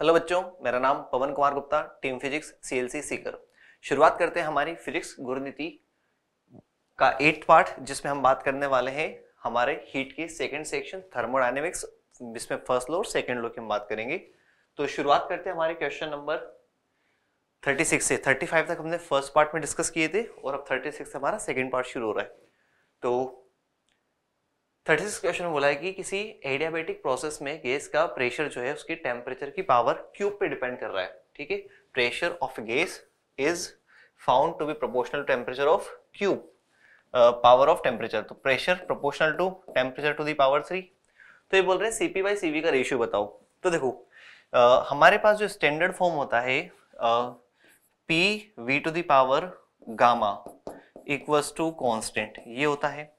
hello बच्चों मेरा नाम Pawan Kumar Gupta team physics CLC Sikar शुरुआत करते हैं हमारी फिजिक्स गुरुनीति का एट पार्ट जिसमें हम बात करने वाले हैं हमारे हीट के सेकंड सेक्शन थर्मोडाइनमिक्स जिसमें फर्स्ट लो और सेकंड लो की हम बात करेंगे तो शुरुआत करते हैं हमारे क्वेश्चन नंबर 36 से 35 तक हमने फर्स्ट पार्ट में डिस्कस किए थे और अब 36 से हमारा सेकेंड पार्ट शुरू हो रहा है तो थर्टी सिक्स क्वेश्चन में बोला है कि किसी एडियाबेटिक प्रोसेस में गैस का प्रेशर जो है उसकी टेम्परेचर की पावर क्यूब पे डिपेंड कर रहा है ठीक है pressure of gas is found to be proportional temperature of cube power of temperature तो pressure proportional to temperature to the power three तो ये बोल रहे हैं सीपी बाई सीवी का रेशियो बताओ तो देखो आ, हमारे पास जो स्टैंडर्ड फॉर्म होता है P V to the power gamma equals to constant ये होता है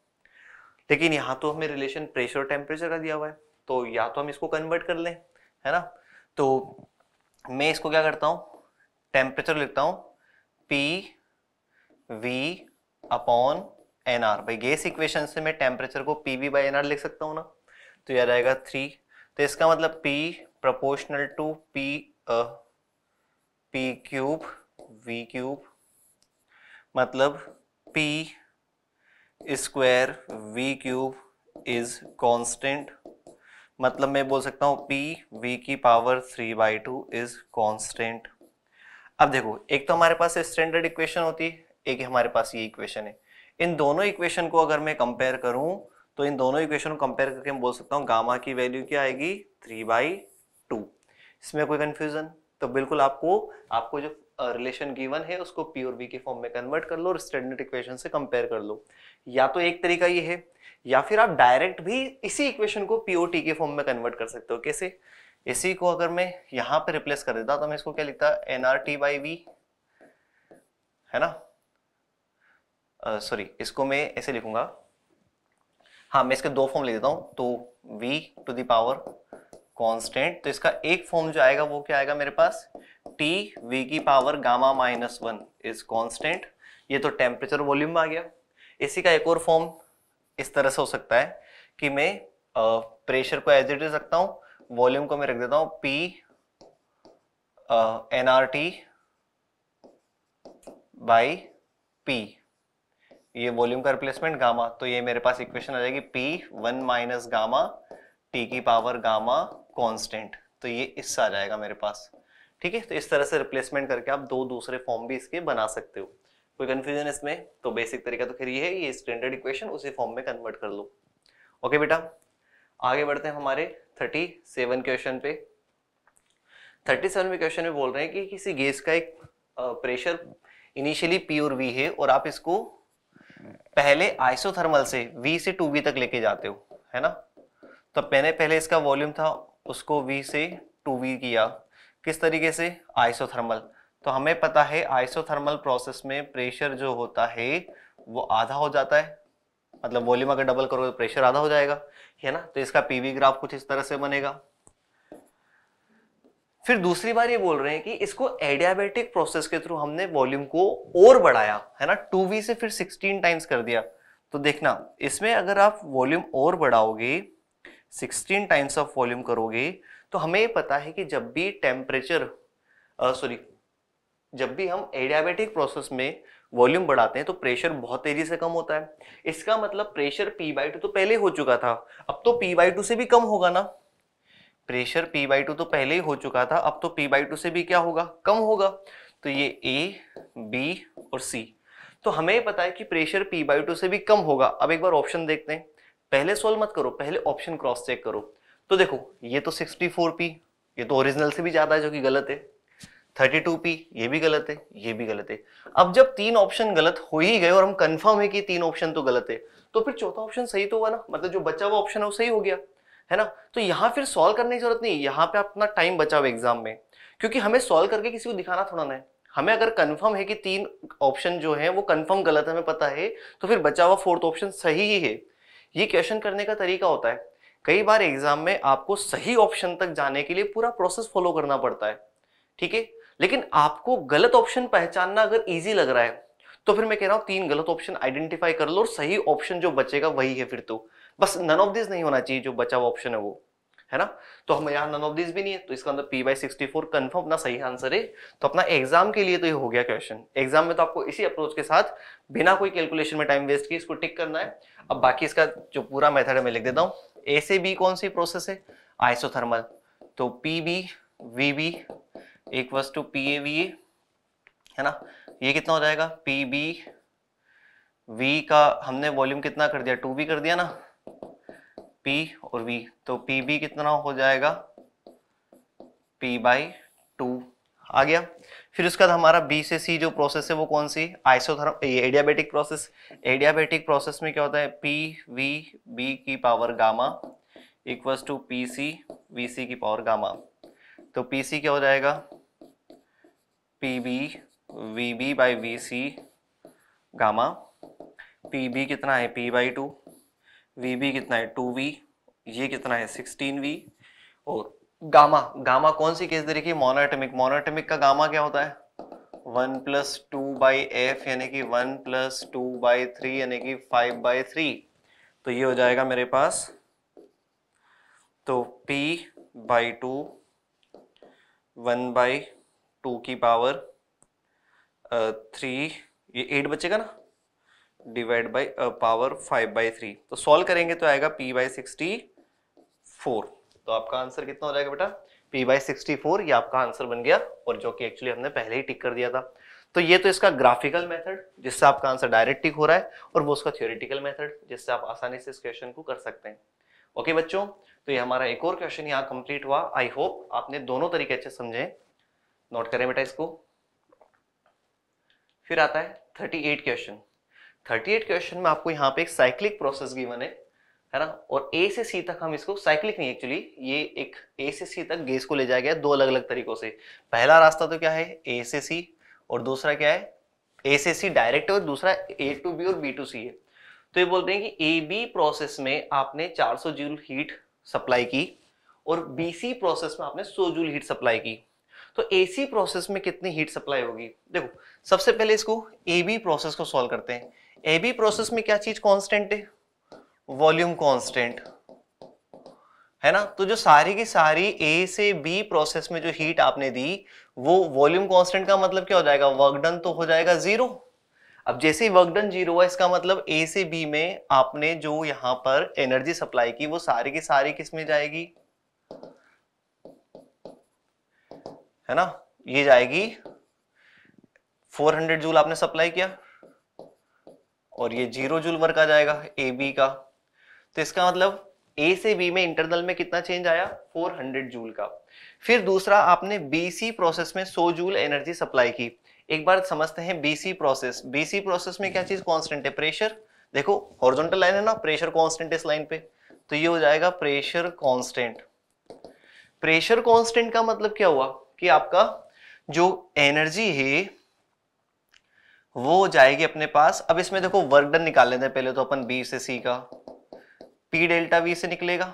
लेकिन यहाँ तो हमें रिलेशन प्रेशर टेम्परेचर का दिया हुआ है तो या तो हम इसको कन्वर्ट कर लें है ना तो मैं इसको क्या करता हूँ टेम्परेचर लिखता हूँ P V upon N R भाई गैस इक्वेशन से मैं टेम्परेचर को P V by N R लिख सकता हूँ ना तो यह रहेगा थ्री तो इसका मतलब P proportional to P P cube V cube मतलब P square V cube is constant मतलब मैं बोल सकता हूँ पी वी की power three by two is constant अब देखो एक तो हमारे पास स्टैंडर्ड इक्वेशन होती है एक हमारे पास ये इक्वेशन है इन दोनों इक्वेशन को अगर मैं कंपेयर करूं तो इन दोनों इक्वेशन को कंपेयर करके मैं बोल सकता हूँ गामा की वैल्यू क्या आएगी थ्री बाई टू इसमें कोई कन्फ्यूजन तो बिल्कुल आपको आपको जो रिलेशन गिवन है उसको पी और बी के फॉर्म में कन्वर्ट कर लो और स्टैंडर्ड इक्वेशन से कंपेयर कर लो या तो एक तरीका ये है या फिर आप डायरेक्ट भी इसी इक्वेशन को पी ओ टी के फॉर्म में कन्वर्ट कर सकते हो कैसे इसी को अगर मैं यहां पर रिप्लेस कर देता तो मैं इसको क्या लिखता N R T by V है ना सॉरी uh, इसको मैं ऐसे लिखूंगा हाँ मैं इसके दो फॉर्म लिख देता हूं तो v टू दावर कांस्टेंट तो इसका एक फॉर्म जो आएगा वो क्या आएगा मेरे पास टी वी की power gamma minus one is constant ये तो टेम्परेचर वॉल्यूम आ गया इसी का एक और फॉर्म इस तरह से हो सकता है कि मैं प्रेशर को एज इट इज रखता हूँ वॉल्यूम को मैं रख देता हूँ P N R T by P ये वॉल्यूम का रिप्लेसमेंट गामा तो ये मेरे पास इक्वेशन आ जाएगी P one minus gamma T की पावर गामा कॉन्स्टेंट तो ये इससे आ जाएगा मेरे पास ठीक है तो इस तरह से रिप्लेसमेंट करके आप दो दूसरे फॉर्म भी इसके बना सकते हो कोई कन्फ्यूजन इसमें तो बेसिक तरीका तो फिर ये है ये स्टैंडर्ड इक्वेशन उसी फॉर्म में कन्वर्ट कर लो ओके बेटा आगे बढ़ते हैं हमारे थर्टी सेवन क्वेश्चन पे थर्टी सेवन क्वेश्चन में बोल रहे हैं कि किसी गैस का एक प्रेशर इनिशियली पी और वी है और आप इसको पहले आइसोथर्मल से वी से टू वी तक लेके जाते हो है ना तो मैंने पहले इसका वॉल्यूम था उसको V से 2V किया किस तरीके से आइसोथर्मल तो हमें पता है आइसोथर्मल प्रोसेस में प्रेशर जो होता है वो आधा हो जाता है मतलब वॉल्यूम अगर डबल करोगे तो प्रेशर आधा हो जाएगा है ना तो इसका पीवी ग्राफ कुछ इस तरह से बनेगा फिर दूसरी बार ये बोल रहे हैं कि इसको एडियाबेटिक प्रोसेस के थ्रू हमने वॉल्यूम को और बढ़ाया है ना टू वी से फिर सिक्सटीन टाइम्स कर दिया तो देखना इसमें अगर आप वॉल्यूम और बढ़ाओगे सिक्सटीन टाइम्स ऑफ वॉल्यूम करोगे तो हमें पता है कि जब भी टेम्परेचर सॉरी जब भी हम एडियाबेटिक प्रोसेस में वॉल्यूम बढ़ाते हैं तो प्रेशर बहुत तेजी से कम होता है इसका मतलब प्रेशर पी बाई टू तो पहले हो चुका था अब तो पी बाई टू से भी कम होगा ना प्रेशर पी बाई टू तो पहले ही हो चुका था अब तो पी बाई टू से भी क्या होगा कम होगा तो ये ए बी और सी तो हमें पता है कि प्रेशर पी बाई टू से भी कम होगा अब एक बार ऑप्शन देखते हैं पहले सोल्व मत करो पहले ऑप्शन क्रॉस चेक करो तो देखो ये तो 64p ये तो ओरिजिनल से भी ज्यादा है जो कि गलत है 32p ये भी गलत है ये भी गलत है अब जब तीन ऑप्शन गलत हो ही गए और हम कंफर्म है कि तीन ऑप्शन तो गलत है तो फिर चौथा ऑप्शन सही तो होगा ना मतलब जो बचा हुआ ऑप्शन है वो सही हो गया है ना तो यहाँ फिर सॉल्व करने की जरूरत नहीं यहाँ पे अपना टाइम बचाओ एग्जाम में क्योंकि हमें सॉल्व करके किसी को दिखाना थोड़ा ना है हमें अगर कंफर्म है कि तीन ऑप्शन जो है वो कंफर्म गलत है हमें पता है तो फिर बचा हुआ फोर्थ ऑप्शन सही ही है ये क्वेश्चन करने का तरीका होता है कई बार एग्जाम में आपको सही ऑप्शन तक जाने के लिए पूरा प्रोसेस फॉलो करना पड़ता है ठीक है लेकिन आपको गलत ऑप्शन पहचानना अगर इजी लग रहा है तो फिर मैं कह रहा हूं तीन गलत ऑप्शन आइडेंटिफाई कर लो और सही ऑप्शन जो बचेगा वही है फिर तो बस नन ऑफ दिस नहीं होना चाहिए जो बचा हुआ ऑप्शन है वो है ना तो हम यहाँ नन ऑफ दिस भी नहीं है तो इसका अंदर P by sixty four confirm अपना सही आंसर है तो अपना एग्जाम के लिए तो ये हो गया क्वेश्चन एग्जाम में तो आपको इसी अप्रोच के साथ बिना कोई कैलकुलेशन में टाइम वेस्ट किए इसको टिक करना है अब बाकी इसका जो पूरा मेथड है मैं लिख देता हूँ ए से बी कौन सी प्रोसेस है आइसोथर्मल तो पी बी वी बी एक वस्तु पी ए वी ए है ना ये कितना हो जाएगा पी बी वी का हमने वॉल्यूम कितना कर दिया टू बी कर दिया ना P और V तो पी बी कितना हो जाएगा P बाई टू आ गया फिर उसके बाद हमारा बी से सी जो प्रोसेस है वो कौन सी isotherm adiabatic process adiabatic process में क्या होता है पी वी बी की power gamma equals to P C V C की पावर गामा तो पी सी क्या हो जाएगा P B V B by V C gamma P B कितना है P by two V B कितना है टू वी ये कितना है सिक्सटीन वी और गामा गामा कौन सी केस दे रखी है मोनोटमिक मोनोटमिक का गामा क्या होता है one plus two by F यानी कि one plus two by three यानी कि फाइव बाई थ्री तो ये हो जाएगा मेरे पास तो P by two one by two की पावर थ्री ये एट बचेगा ना divide by power five by three तो सॉल्व करेंगे तो आएगा पी बाई सिक्सटी फोर तो आपका आंसर कितना हो जाएगा बेटा पी बाई सिक्सटी फोर ये आपका आंसर बन गया और जो कि एक्चुअली हमने पहले ही टिक कर दिया था तो ये तो इसका ग्राफिकल मेथड जिससे आपका आंसर डायरेक्ट टिक हो रहा है और वो उसका थियोरिटिकल मेथड जिससे आप आसानी से इस क्वेश्चन को कर सकते हैं ओके बच्चों तो ये हमारा एक और क्वेश्चन यहाँ कंप्लीट हुआ आई होप आपने दोनों तरीके अच्छे समझे नोट करें बेटा इसको फिर आता है thirty eight question thirty eight question में आपको यहाँ पे एक साइक्लिक प्रोसेस गिवन है है ना और ए से सी तक हम इसको साइक्लिक नहीं एक्चुअली ये एक ए से सी तक गैस को ले जाया गया दो अलग अलग तरीकों से पहला रास्ता तो क्या है ए से सी और दूसरा क्या है ए से सी डायरेक्ट और दूसरा ए टू बी और बी टू सी है तो ये बोलते हैं कि ए बी प्रोसेस में आपने 400 जूल हीट सप्लाई की और बी सी प्रोसेस में आपने 100 जूल हीट सप्लाई की तो ए सी प्रोसेस में कितनी हीट सप्लाई होगी देखो सबसे पहले इसको ए बी प्रोसेस को सॉल्व करते हैं ए बी प्रोसेस में क्या चीज कांस्टेंट है वॉल्यूम कांस्टेंट है ना तो जो सारी की सारी ए से बी प्रोसेस में जो हीट आपने दी वो वॉल्यूम कांस्टेंट का मतलब क्या हो जाएगा वर्क डन तो हो जाएगा जीरो अब जैसे ही वर्क डन जीरो है इसका मतलब ए से बी में आपने जो यहां पर एनर्जी सप्लाई की वो सारी की सारी किस में जाएगी है ना ये जाएगी 400 जूल आपने सप्लाई किया और ये जीरो जूल वर्क आ जाएगा ए बी का तो इसका मतलब ए से बी में इंटरनल में कितना चेंज आया 400 जूल का फिर दूसरा आपने बीसी प्रोसेस में 100 जूल एनर्जी सप्लाई की एक बार समझते हैं बीसी प्रोसेस बीसी प्रोसेस में क्या चीज कांस्टेंट है प्रेशर देखो हॉरिजॉन्टल लाइन है ना प्रेशर कांस्टेंट इस लाइन पे तो ये हो जाएगा प्रेशर कांस्टेंट प्रेशर कांस्टेंट का मतलब क्या हुआ कि आपका जो एनर्जी है वो जाएगी अपने पास अब इसमें देखो वर्क डन निकाल लेते हैं पहले तो अपन बी से सी का पी डेल्टा वी से निकलेगा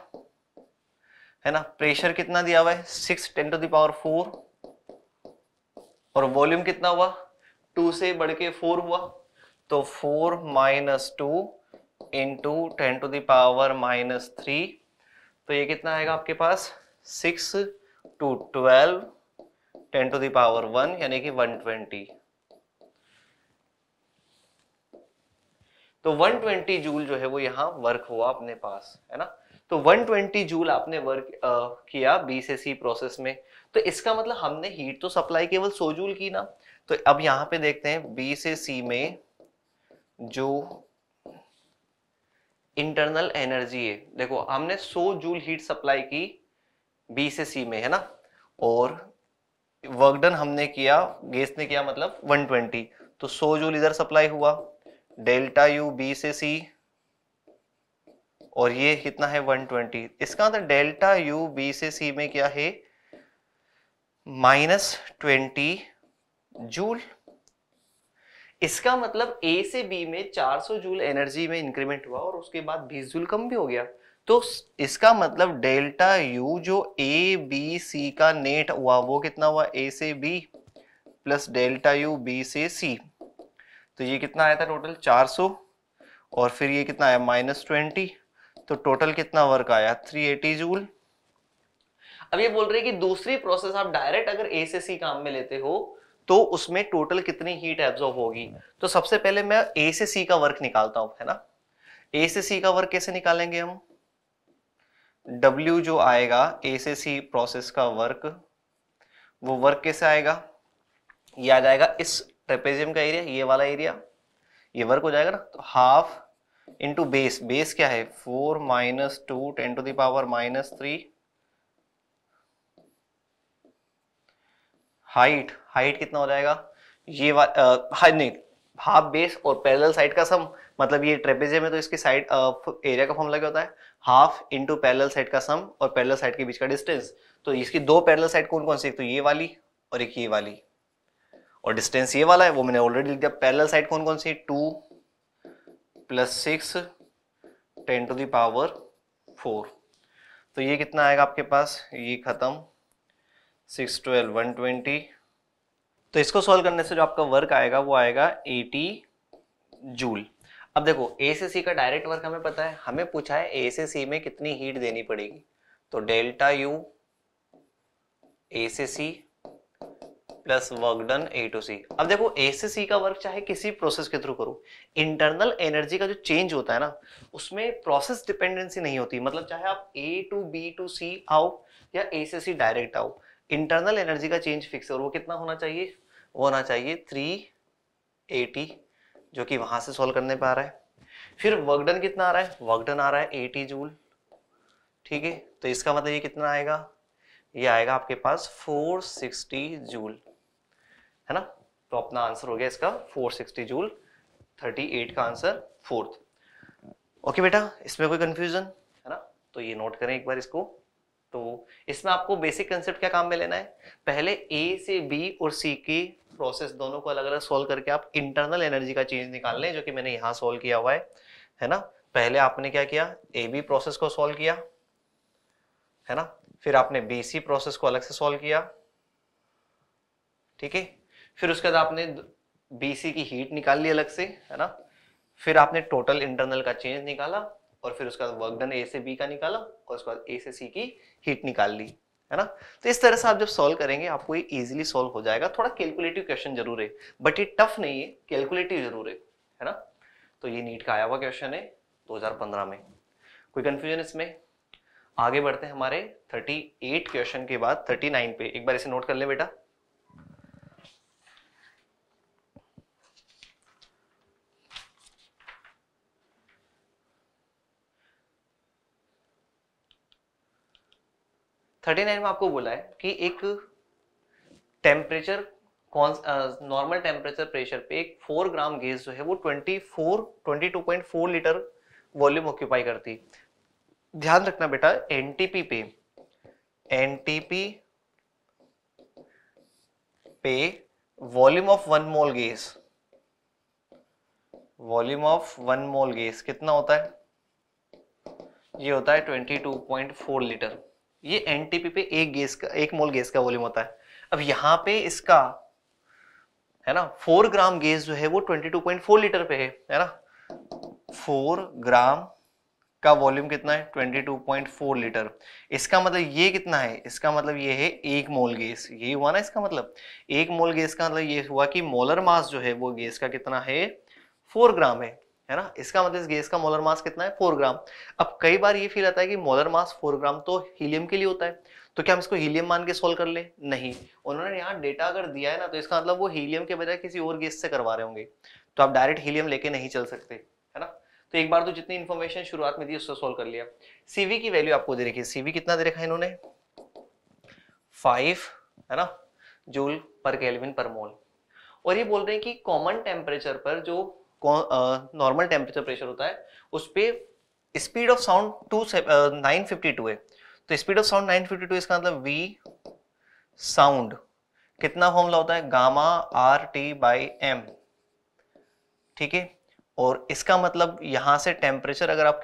है ना प्रेशर कितना दिया हुआ है six ten to the power four और वॉल्यूम कितना हुआ टू से बढ़ के फोर हुआ तो four minus two into ten to the power minus three तो ये कितना आएगा आपके पास six two twelve ten to the power one यानी कि वन ट्वेंटी तो 120 जूल जो है वो यहाँ वर्क हुआ अपने पास है ना तो 120 जूल आपने वर्क आ, किया बी से सी प्रोसेस में तो इसका मतलब हमने हीट तो सप्लाई केवल 100 जूल की ना तो अब यहाँ पे देखते हैं बी से सी में जो इंटरनल एनर्जी है देखो हमने 100 जूल हीट सप्लाई की बी से सी में है ना और वर्कडन हमने किया गैस ने किया मतलब 120 तो 100 जूल इधर सप्लाई हुआ डेल्टा यू बी से सी और ये कितना है 120 इसका अंदर मतलब डेल्टा यू बी से सी में क्या है माइनस ट्वेंटी जूल इसका मतलब ए से बी में 400 जूल एनर्जी में इंक्रीमेंट हुआ और उसके बाद 20 जूल कम भी हो गया तो इसका मतलब डेल्टा यू जो ए बी सी का नेट हुआ वो कितना हुआ ए से B plus delta U B से सी तो ये कितना आया था टोटल 400 और फिर ये कितना आया माइनस ट्वेंटी तो टोटल कितना वर्क आया 380 जूल अब ये बोल रहे हैं कि दूसरी प्रोसेस आप डायरेक्ट अगर ए से सी काम में लेते हो तो उसमें टोटल कितनी हीट एब्जॉर्व होगी तो सबसे पहले मैं ए से सी का वर्क निकालता हूं है ना ए से सी का वर्क कैसे निकालेंगे हम W जो आएगा ए से सी प्रोसेस का वर्क वो वर्क कैसे आएगा ये आ जाएगा इस ट्रेपेजियम का एरिया ये वाला एरिया ये वर्क हो जाएगा ना तो हाफ इंटू बेस बेस क्या है four minus two ten to the power minus three height height कितना हो जाएगा ये हाई नहीं हाफ बेस और पैरेलल साइड का सम मतलब ये ट्रेपेजियम है तो इसकी साइड एरिया का फॉर्म लगे होता है हाफ इंटू पैरेलल साइड का सम और पैरेलल साइड के बीच का डिस्टेंस तो इसकी दो पैरेलल साइड कौन कौन सी एक तो ये वाली और एक ये वाली और डिस्टेंस ये वाला है वो मैंने ऑलरेडी लिख दिया पैरल साइड कौन कौन सी two plus six ten to the power four तो ये कितना आएगा आपके पास ये खत्म सिक्स ट्वेल्व वन ट्वेंटी तो इसको सॉल्व करने से जो आपका वर्क आएगा वो आएगा एटी जूल अब देखो ए से सी का डायरेक्ट वर्क हमें पता है हमें पूछा है ए से सी में कितनी हीट देनी पड़ेगी तो डेल्टा यू ए से C plus work done A to C अब देखो ए से सी का वर्क चाहे किसी प्रोसेस के थ्रू करो इंटरनल एनर्जी का जो चेंज होता है ना उसमें प्रोसेस डिपेंडेंसी नहीं होती मतलब चाहे आप A to B to C आओ या ए से सी डायरेक्ट आओ इंटरनल एनर्जी का चेंज फिक्स और वो कितना होना चाहिए वो होना चाहिए थ्री एटी जो कि वहां से सॉल्व करने पर आ रहा है फिर वर्कडन कितना आ रहा है वर्कडन आ रहा है एटी जूल ठीक है तो इसका मतलब ये कितना आएगा ये आएगा आपके पास 460 जूल है ना तो अपना आंसर हो गया इसका 460 जूल 38 का आंसर फोर्थ ओके बेटा इसमें कोई कंफ्यूजन है ना तो ये नोट करें एक बार इसको तो इसमें आपको बेसिक कंसेप्ट क्या काम में लेना है पहले ए से बी और सी की प्रोसेस दोनों को अलग अलग सॉल्व करके आप इंटरनल एनर्जी का चेंज निकाल लें जो कि मैंने यहां सॉल्व किया हुआ है है ना पहले आपने क्या किया ए बी प्रोसेस को सॉल्व किया है ना फिर आपने बी सी प्रोसेस को अलग से सॉल्व किया ठीक है फिर उसके बाद आपने बीसी की हीट निकाल ली अलग से है ना फिर आपने टोटल इंटरनल का चेंज निकाला और फिर उसके वर्क डन ए से बी का निकाला और उसके बाद ए से सी की हीट निकाल ली है ना तो इस तरह से आप जब सॉल्व करेंगे आपको ये इजीली सॉल्व हो जाएगा थोड़ा कैलकुलेटिव क्वेश्चन जरूर है बट ये टफ नहीं है कैलकुलेटिव जरूर है है ना तो ये नीट का आया हुआ क्वेश्चन है 2015 में कोई कंफ्यूजन इसमें आगे बढ़ते हैं हमारे 38 क्वेश्चन के बाद 39 पे एक बार इसे नोट कर ले बेटा थर्टी नाइन में आपको बोला है कि एक टेम्परेचर नॉर्मल टेम्परेचर प्रेशर पे एक फोर ग्राम गैस जो है वो twenty four twenty two point four litre volume occupy करती ध्यान रखना बेटा एनटीपी पे एनटीपी पे volume of one mole gas volume of one mole gas कितना होता है ये होता है twenty two point four litre ये एनटीपी पे एक गैस का एक मोल गैस का वॉल्यूम होता है अब यहाँ पे इसका है ना फोर ग्राम गैस जो है वो 22.4 लीटर पे है है ना फोर ग्राम का वॉल्यूम कितना है 22.4 लीटर इसका मतलब ये कितना है इसका मतलब ये है एक मोल गैस ये हुआ ना इसका मतलब एक मोल गैस का मतलब ये हुआ कि मोलर मास जो है वो गैस का कितना है फोर ग्राम है है ना इसका मतलब इस गैस का मोलर मास कितना है फोर ग्राम अब कई बार ये फील आता है कि मोलर मास फोर ग्राम तो हीलियम के लिए होता है तो क्या हम इसको हीलियम मान के सोल्व कर ले नहीं उन्होंने यहाँ डेटा अगर दिया है ना तो इसका मतलब वो हीलियम के बजाय किसी और गैस से करवा रहे होंगे तो आप डायरेक्ट हीलियम लेके नहीं चल सकते है ना तो एक बार तो जितनी इन्फॉर्मेशन शुरुआत में दी उससे सोल्व कर लिया सीवी की वैल्यू आपको दे रखी है सीवी कितना दे रखा है इन्होंने फाइव है ना जूल पर केल्विन पर मोल और ये बोल रहे हैं कि कॉमन टेम्परेचर पर जो नॉर्मल टेम्परेचर प्रेशर होता है उस पर speed of sound two nine fifty two है तो speed of sound nine fifty two इसका मतलब वी साउंड कितना फॉर्मूला होता है gamma R T by M ठीक है और इसका मतलब यहां से टेम्परेचर अगर आप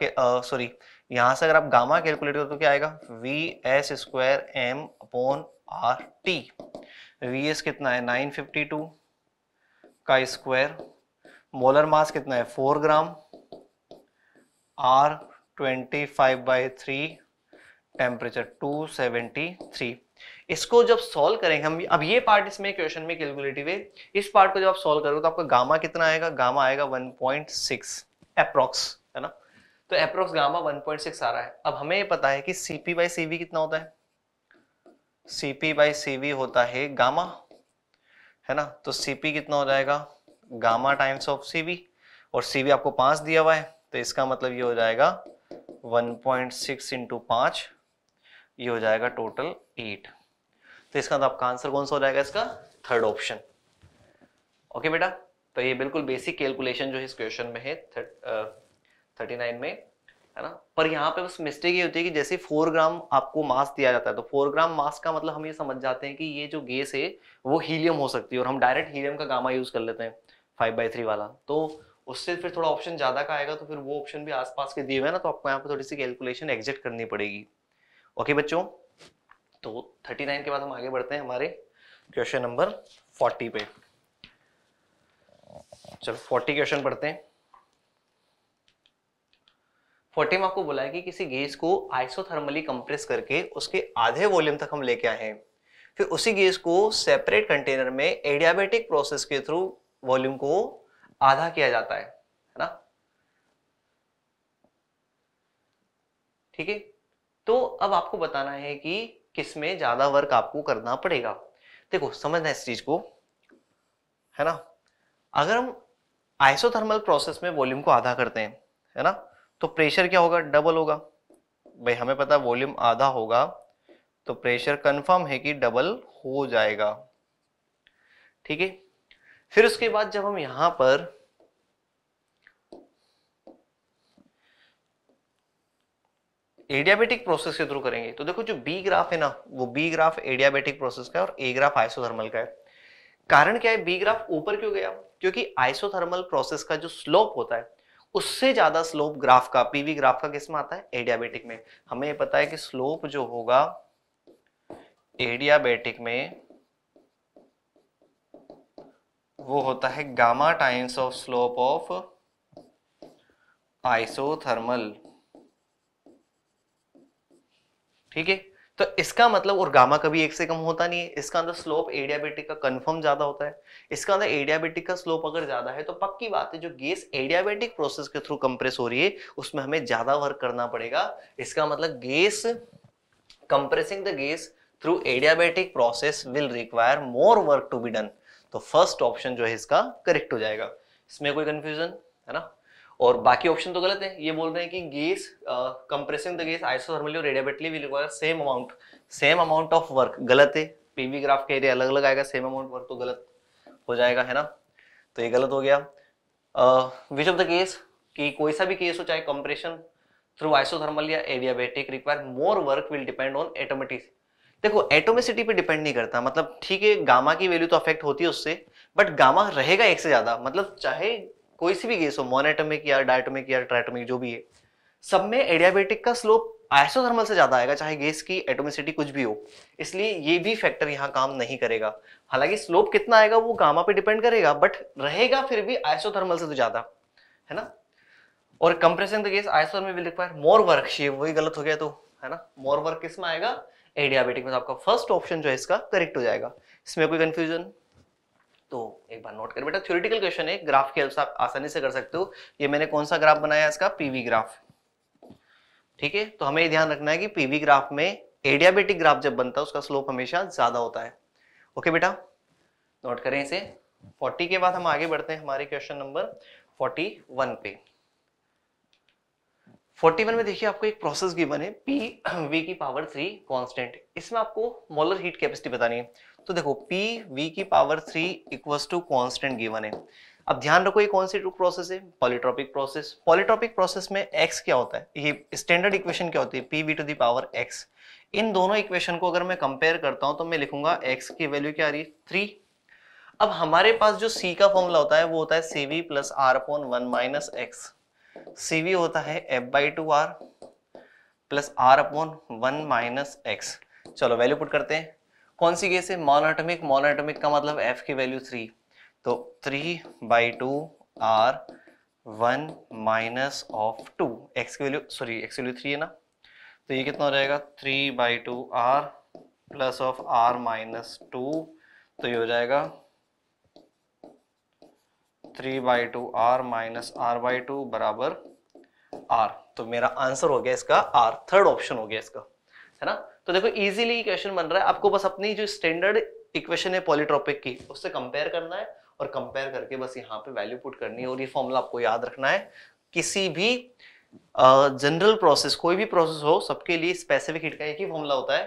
सॉरी यहां से अगर आप गामा कैलकुलेट करो तो क्या आएगा V S square M upon R T V S कितना है 952 का स्क्वायर मोलर मास कितना है four gram R twenty five by three temperature two seventy three इसको जब सॉल्व करेंगे हम अब ये पार्ट इसमें क्वेश्चन में कैलकुलेटिव है इस पार्ट को जब आप सॉल्व करोगे तो आपका गामा कितना आएगा गामा आएगा 1.6 अप्रोक्स है ना तो अप्रोक्स गामा 1.6 आ रहा है अब हमें ये पता है कि सीपी बाई सीवी कितना होता है सीपी बाई सीवी होता है गामा है ना तो सीपी कितना हो जाएगा गामा टाइम्स ऑफ सी और सी आपको पांच दिया हुआ है तो इसका मतलब ये हो जाएगा 1.6 पॉइंट सिक्स इंटू पांच ये हो जाएगा टोटल एट तो इसका तो आपका आंसर कौन सा हो जाएगा इसका थर्ड ऑप्शन ओके बेटा तो ये बिल्कुल बेसिक कैलकुलेशन जो इस क्वेश्चन में है थर्टी नाइन uh, में है ना पर यहाँ पे बस मिस्टेक ये होती है कि जैसे फोर ग्राम आपको मास दिया जाता है तो फोर ग्राम मास का मतलब हम ये समझ जाते हैं कि ये जो गैस है वो हीलियम हो सकती है और हम डायरेक्ट हीलियम का गामा यूज कर लेते हैं फाइव बाई थ्री वाला तो उससे फिर थोड़ा ऑप्शन ज़्यादा का आएगा तो फिर वो ऑप्शन भी आसपास के दिए हुए हैं ना तो आपको यहाँ पर थोड़ी सी कैलकुलेशन एग्जिट करनी पड़ेगी ओके बच्चों तो थर्टी नाइन के बाद हम आगे बढ़ते हैं हमारे क्वेश्चन नंबर फोर्टी पे चलो फोर्टी क्वेश्चन पढ़ते हैं फोर्टी में आपको बोला है कि किसी गैस को आइसोथर्मली कंप्रेस करके उसके आधे वॉल्यूम तक हम लेके आए हैं फिर उसी गैस को सेपरेट कंटेनर में एडियाबेटिक प्रोसेस के थ्रू वॉल्यूम को आधा किया जाता है है ना ठीक है तो अब आपको बताना है कि किसमें ज्यादा वर्क आपको करना पड़ेगा देखो समझना इस चीज को है ना अगर हम आइसोथर्मल प्रोसेस में वॉल्यूम को आधा करते हैं है ना तो प्रेशर क्या होगा डबल होगा भाई हमें पता है वॉल्यूम आधा होगा तो प्रेशर कंफर्म है कि डबल हो जाएगा ठीक है फिर उसके बाद जब हम यहां पर एडियाबेटिक प्रोसेस के थ्रू करेंगे तो देखो जो बी ग्राफ है ना वो बी ग्राफ एडियाबेटिक प्रोसेस का है और ए ग्राफ आइसोथर्मल का है कारण क्या है बी ग्राफ ऊपर क्यों गया क्योंकि आइसोथर्मल प्रोसेस का जो स्लोप होता है उससे ज्यादा स्लोप ग्राफ का पीवी ग्राफ का किस में आता है एडियाबेटिक में हमें पता है कि स्लोप जो होगा एडियाबेटिक में वो होता है gamma times of slope of isothermal ठीक है तो इसका मतलब और गामा कभी एक से कम होता नहीं है इसका अंदर स्लोप एडियाबेटिक का कंफर्म ज्यादा होता है इसका अंदर एडियाबेटिक का स्लोप अगर ज्यादा है तो पक्की बात है जो गैस एडियाबेटिक प्रोसेस के थ्रू कंप्रेस हो रही है उसमें हमें ज्यादा वर्क करना पड़ेगा इसका मतलब gas compressing the gas through adiabatic process will require more work to be done तो फर्स्ट ऑप्शन जो है इसका करेक्ट हो जाएगा इसमें कोई कंफ्यूजन है ना और बाकी ऑप्शन तो गलत है ये बोल रहे हैं कि gas compressing the gas isothermally और adiabatically will require same amount same amount of work गलत है पीवी ग्राफ के एरिया अलग अलग आएगा सेम अमाउंट वर्क तो गलत हो जाएगा है ना तो ये गलत हो गया विच ऑफ द केस कि कोई सा भी केस हो चाहे कंप्रेशन थ्रू आइसोथर्मल या adiabatic require more work will depend on atomic देखो एटोमिसिटी पे डिपेंड नहीं करता मतलब ठीक है गामा की वैल्यू तो अफेक्ट होती है उससे बट गामा रहेगा एक से ज्यादा मतलब चाहे कोई सी भी गैस हो मोनेटोमिक या डायटोमिक या ट्राइटोमिक जो भी है सब में एडियाबेटिक का स्लोप आइसोथर्मल से ज्यादा आएगा चाहे गैस की एटोमिसिटी कुछ भी हो इसलिए ये भी फैक्टर यहाँ काम नहीं करेगा हालांकि स्लोप कितना आएगा वो गामा पे डिपेंड करेगा बट रहेगा फिर भी आइसोथर्मल से तो ज्यादा है ना और compressing the gas isothermal will require more work वही गलत हो गया तो है ना मोर वर्क किस में आएगा एडियाबेटिक मतलब तो आपका फर्स्ट ऑप्शन जो है इसका करेक्ट हो जाएगा इसमें कोई कंफ्यूजन तो एक बार नोट कर बेटा थ्योरेटिकल क्वेश्चन है ग्राफ की हेल्प से आप आसानी से कर सकते हो ये मैंने कौन सा ग्राफ बनाया इसका पीवी ग्राफ ठीक है तो हमें ध्यान रखना है कि पीवी ग्राफ में एडियाबेटिक ग्राफ जब बनता है उसका स्लोप हमेशा ज्यादा होता है ओके बेटा नोट करें इसे 40 के बाद हम आगे बढ़ते हैं हमारे क्वेश्चन नंबर 41 पे 41 में देखिए आपको एक प्रोसेस गिवन है पी वी की पावर थ्री कॉन्स्टेंट इसमें आपको मोलर हीट कैपेसिटी बतानी है तो देखो पी वी की power three equals to constant given है अब ध्यान रखो ये कौन सी प्रोसेस है पॉलीट्रॉपिक प्रोसेस पॉलीट्रॉपिक प्रोसेस में एक्स क्या होता है ये स्टैंडर्ड इक्वेशन क्या होती है P V to the power X इन दोनों इक्वेशन को अगर मैं कंपेयर करता हूँ तो मैं लिखूंगा एक्स की वैल्यू क्या आ रही है थ्री अब हमारे पास जो सी का फॉर्मूला होता है वो होता है C V plus R upon one minus X C V होता है F by two R plus R upon one minus X चलो वैल्यू पुट करते हैं कौन सी केस है मोनोटोमिक मोनोटोमिक का मतलब एफ की वैल्यू थ्री तो three by two R one minus of two X की value sorry X value three है ना तो ये कितना हो जाएगा three by two R plus of R minus two तो ये हो जाएगा three by two R minus R by two बराबर आर तो मेरा आंसर हो गया इसका आर थर्ड ऑप्शन हो गया इसका है ना तो देखो इजीली क्वेश्चन बन रहा है आपको बस अपनी जो स्टैंडर्ड इक्वेशन है पॉलीट्रॉपिक की उससे कंपेयर करना है और कंपेयर करके बस यहाँ पे वैल्यू पुट करनी है और ये फॉर्मूला आपको याद रखना है किसी भी जनरल uh, प्रोसेस कोई भी प्रोसेस हो सबके लिए स्पेसिफिक हिट का एक ही फॉर्मूला होता है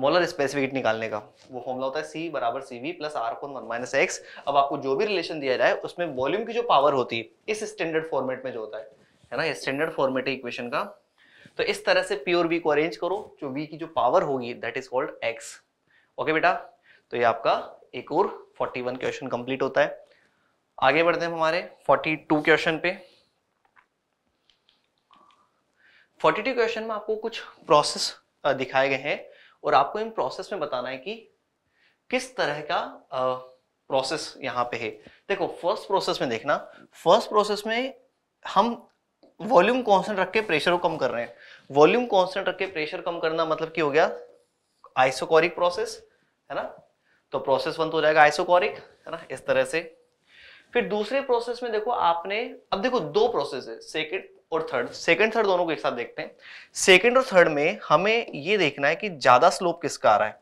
मोलर स्पेसिफिकेट निकालने का वो फॉर्मला होता है सी बराबर सी वी प्लस आर कौन वन माइनस एक्स अब आपको जो भी रिलेशन दिया जाए उसमें वॉल्यूम की जो पावर होती है इस स्टैंडर्ड फॉर्मेट में जो होता है है ना स्टैंडर्ड फॉर्मेट है इक्वेशन का तो इस तरह से प्योर वी को अरेंज करो जो वी की जो पावर होगी that is called X okay बेटा तो ये आपका एक और 41 क्वेश्चन कंप्लीट होता है आगे बढ़ते हैं हमारे 42 क्वेश्चन पे 42 क्वेश्चन में आपको कुछ प्रोसेस दिखाए गए हैं और आपको इन प्रोसेस में बताना है कि किस तरह का प्रोसेस यहाँ पे है देखो फर्स्ट प्रोसेस में देखना फर्स्ट प्रोसेस में हम वॉल्यूम कॉन्सेंट रख के प्रेशर को कम कर रहे हैं वॉल्यूम कॉन्सेंट रख के प्रेशर कम करना मतलब क्या हो गया आइसोकोरिक प्रोसेस है ना तो प्रोसेस वन तो हो जाएगा आइसोकोरिक है ना इस तरह से फिर दूसरे प्रोसेस में देखो आपने अब देखो दो प्रोसेस है सेकेंड और थर्ड सेकंड थर्ड दोनों को एक साथ देखते हैं सेकंड और थर्ड में हमें ये देखना है कि ज्यादा स्लोप किसका आ रहा है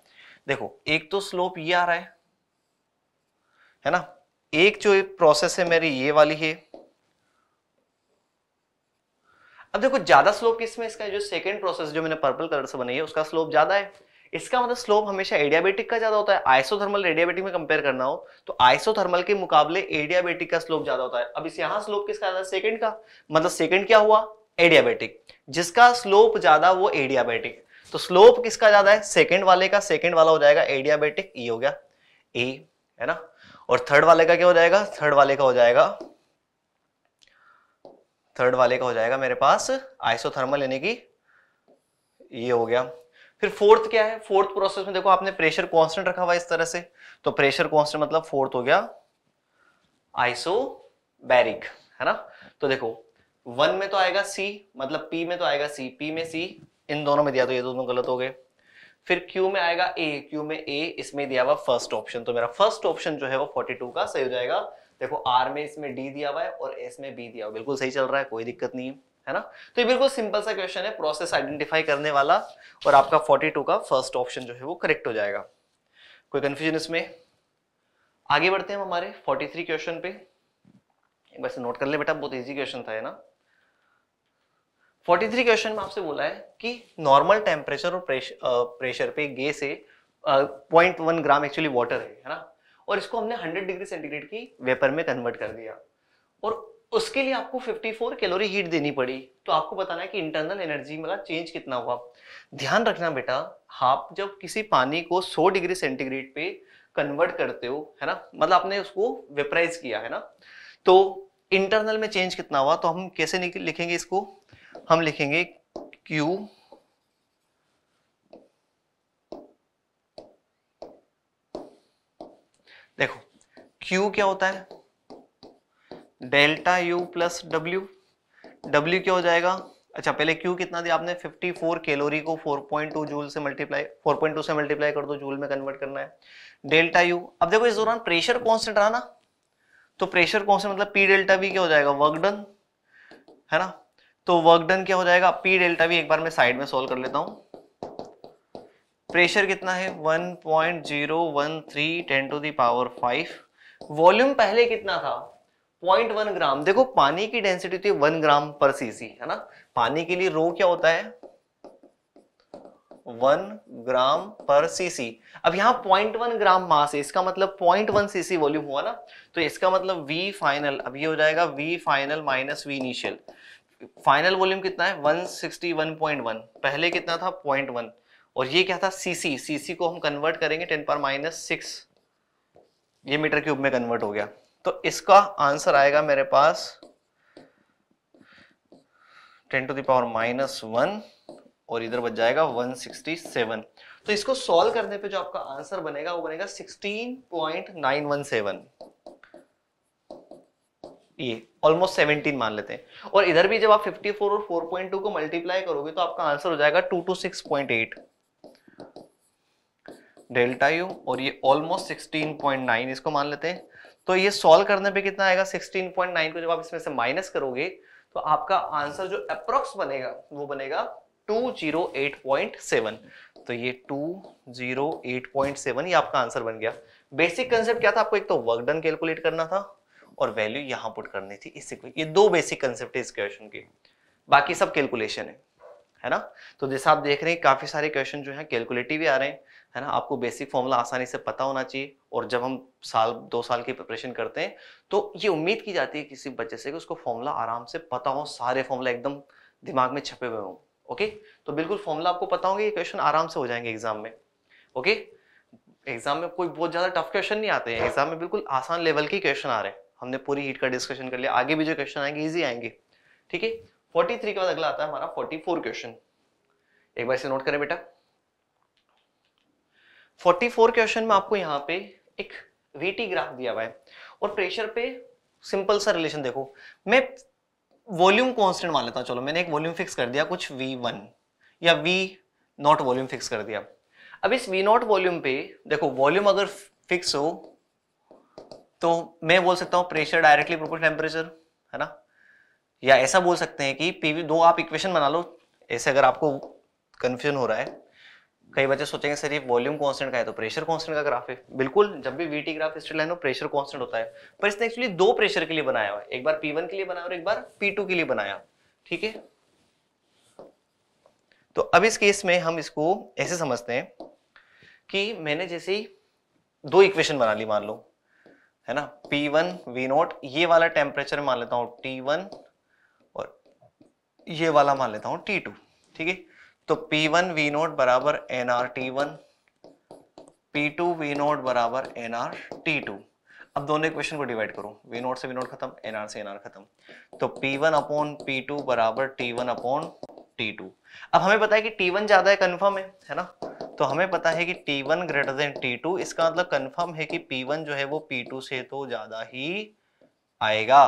देखो एक तो स्लोप ये आ रहा है है ना एक जो एक प्रोसेस है मेरी ये वाली है अब देखो ज्यादा स्लोप किसमें इसका जो सेकंड प्रोसेस जो मैंने पर्पल कलर से बनाई है उसका स्लोप ज्यादा है इसका मतलब स्लोप हमेशा एडियाबेटिक का ज्यादा होता है आइसोथर्मल एडियाबेटिक में कंपेयर करना हो तो आइसोथर्मल के मुकाबले एडियाबेटिक का स्लोप ज्यादा होता है अब इस यहां स्लोप किसका ज्यादा सेकंड का मतलब सेकंड क्या हुआ एडियाबेटिक जिसका स्लोप ज्यादा वो एडियाबेटिक तो स्लोप किसका ज्यादा है मतलब सेकंड तो वाले का सेकंड वाला हो जाएगा एडियाबेटिक ई e हो गया ए है ना और थर्ड वाले का क्या हो जाएगा थर्ड वाले का हो जाएगा थर्ड वाले का हो जाएगा मेरे पास आइसोथर्मल यानी कि ये हो गया फिर फोर्थ क्या है फोर्थ प्रोसेस में देखो आपने प्रेशर कांस्टेंट रखा हुआ इस तरह से तो प्रेशर कांस्टेंट मतलब फोर्थ हो गया आइसोबैरिक है ना तो देखो वन में तो आएगा सी मतलब पी में तो आएगा सी पी में सी इन दोनों में दिया तो ये दोनों गलत हो गए फिर क्यू में आएगा ए क्यू में ए इसमें दिया हुआ फर्स्ट ऑप्शन तो मेरा फर्स्ट ऑप्शन जो है वो 42 का सही हो जाएगा देखो आर में इसमें डी दिया हुआ है और एस में बी दिया हुआ बिल्कुल सही चल रहा है कोई दिक्कत नहीं है है ना तो ये बिल्कुल सिंपल सा क्वेश्चन है प्रोसेस आइडेंटिफाई करने वाला और आपका 42 का फर्स्ट ऑप्शन जो है वो करेक्ट हो जाएगा कोई कंफ्यूजन इसमें आगे बढ़ते हैं हम हमारे 43 क्वेश्चन पे वैसे नोट कर ले बेटा बहुत इजी क्वेश्चन था है ना 43 क्वेश्चन में आपसे बोला है कि नॉर्मल टेम्परेचर और प्रेशर, प्रेशर पे गे से point one gram actually water है है ना और इसको हमने 100 डिग्री सेंटीग्रेड की वेपर में कन्वर्ट कर दिया और उसके लिए आपको 54 कैलोरी हीट देनी पड़ी तो आपको बताना है कि इंटरनल एनर्जी मतलब चेंज कितना हुआ ध्यान रखना बेटा आप जब किसी पानी को 100 डिग्री सेंटीग्रेड पे कन्वर्ट करते हो है ना मतलब आपने उसको वेपराइज किया है ना तो इंटरनल में चेंज कितना हुआ तो हम कैसे लिखेंगे इसको हम लिखेंगे क्यू देखो क्यू क्या होता है delta U plus W W क्या हो जाएगा अच्छा पहले क्यू कितना दिया आपने 54 कैलोरी को 4.2 जूल से मल्टीप्लाई 4.2 से मल्टीप्लाई कर दो जूल में कन्वर्ट करना है डेल्टा यू अब देखो इस दौरान प्रेशर कॉन्स्टेंट रहा ना तो प्रेशर कॉन्स्टेंट मतलब पी डेल्टा वी क्या हो जाएगा वर्क डन है ना तो वर्क डन क्या हो जाएगा पी डेल्टा वी एक बार मैं साइड में सोल्व कर लेता हूँ प्रेशर कितना है 1.013 10 टू द पावर 5 वॉल्यूम पहले कितना था पॉइंट वन ग्राम देखो पानी की डेंसिटी होती तो है वन ग्राम पर सीसी है ना पानी के लिए रो क्या होता है वन ग्राम पर सीसी अब यहां पॉइंट वन ग्राम मास है इसका मतलब पॉइंट वन सीसी वॉल्यूम हुआ ना तो इसका मतलब वी फाइनल अब ये हो जाएगा V final minus V initial final volume कितना है 161.1 पहले कितना था 0.1 और ये क्या था सीसी सीसी को हम कन्वर्ट करेंगे 10 पर माइनस सिक्स ये मीटर क्यूब में कन्वर्ट हो गया तो इसका आंसर आएगा मेरे पास ten to the power minus one और इधर बच जाएगा 167 तो इसको सॉल्व करने पे जो आपका आंसर बनेगा वो बनेगा 16.917 ये ऑलमोस्ट 17 मान लेते हैं और इधर भी जब आप 54 और 4.2 को मल्टीप्लाई करोगे तो आपका आंसर हो जाएगा 226.8 डेल्टा यू और ये ऑलमोस्ट 16.9 इसको मान लेते हैं तो ये सॉल्व करने पे कितना आएगा 16.9 को तो जब आप इसमें से माइनस करोगे तो आपका आंसर जो अप्रोक्स बनेगा वो बनेगा 208.7 तो ये 208.7 ही आपका आंसर बन गया बेसिक कंसेप्ट क्या था आपको एक तो वर्क डन कैलकुलेट करना था और वैल्यू यहां पुट करनी थी इससे ये दो बेसिक कंसेप्ट है इस क्वेश्चन के बाकी सब कैलकुलेशन है है ना तो जैसा आप देख रहे हैं काफी सारे क्वेश्चन जो है कैलकुलेटिव भी आ रहे हैं है ना आपको बेसिक फॉर्मूला आसानी से पता होना चाहिए और जब हम साल दो साल की प्रिपरेशन करते हैं तो ये उम्मीद की जाती है किसी बच्चे से कि उसको फॉर्मूला आराम से पता हो सारे फॉर्मूला एकदम दिमाग में छपे हुए हों ओके तो बिल्कुल फॉर्मूला आपको पता होंगे ये क्वेश्चन आराम से हो जाएंगे एग्जाम में ओके एग्जाम में कोई बहुत ज़्यादा टफ क्वेश्चन नहीं आते हैं एग्जाम में बिल्कुल आसान लेवल के क्वेश्चन आ रहे हैं हमने पूरी हीट का डिस्कशन कर लिया आगे भी जो क्वेश्चन आएंगे ईजी आएंगे ठीक है फोर्टी के बाद अगला आता है हमारा 44 क्वेश्चन एक बार से नोट करें बेटा 44 क्वेश्चन में आपको यहाँ पे एक वीटी ग्राफ दिया हुआ है और प्रेशर पे सिंपल सा रिलेशन देखो मैं वॉल्यूम कांस्टेंट मान लेता हूँ चलो मैंने एक वॉल्यूम फिक्स कर दिया कुछ वन या वी नॉट वॉल्यूम फिक्स कर दिया अब इस वी नॉट वॉल्यूम पे देखो वॉल्यूम अगर फिक्स हो तो मैं बोल सकता हूँ प्रेशर डायरेक्टली प्रोपोर्शनल टेम्परेचर है ना या ऐसा बोल सकते हैं कि पीवी दो आप इक्वेशन बना लो ऐसे अगर आपको कंफ्यूजन हो रहा है कई बच्चे सोचेंगे सर ये वॉल्यूम कांस्टेंट का है तो प्रेशर कांस्टेंट का ग्राफ है बिल्कुल जब भी वीटी ग्राफ स्ट्रेट लाइन हो प्रेशर कांस्टेंट होता है पर इसने एक्चुअली दो प्रेशर के लिए बनाया हुआ है एक बार पी वन के लिए बनाया और एक बार पी टू के लिए बनाया ठीक है तो अब इस केस में हम इसको ऐसे समझते हैं कि मैंने जैसे ही दो इक्वेशन बना ली मान लो है ना पी वन वी नॉट ये वाला टेम्परेचर मान लेता हूँ टी वन और ये वाला मान लेता हूं टी टू ठीक है तो P1 वन वी नोट बराबर N R T one P two V naught बराबर एन आर टी टू अब दोनों इक्वेशन को डिवाइड करो वी नोट से वी नोट खत्म एन आर से एन आर खत्म तो P1 one upon P two बराबर T one upon T two अब हमें पता है कि T1 ज्यादा है कन्फर्म है है ना तो हमें पता है कि T1 one greater than T2 इसका मतलब कन्फर्म है कि P1 जो है वो P2 से तो ज्यादा ही आएगा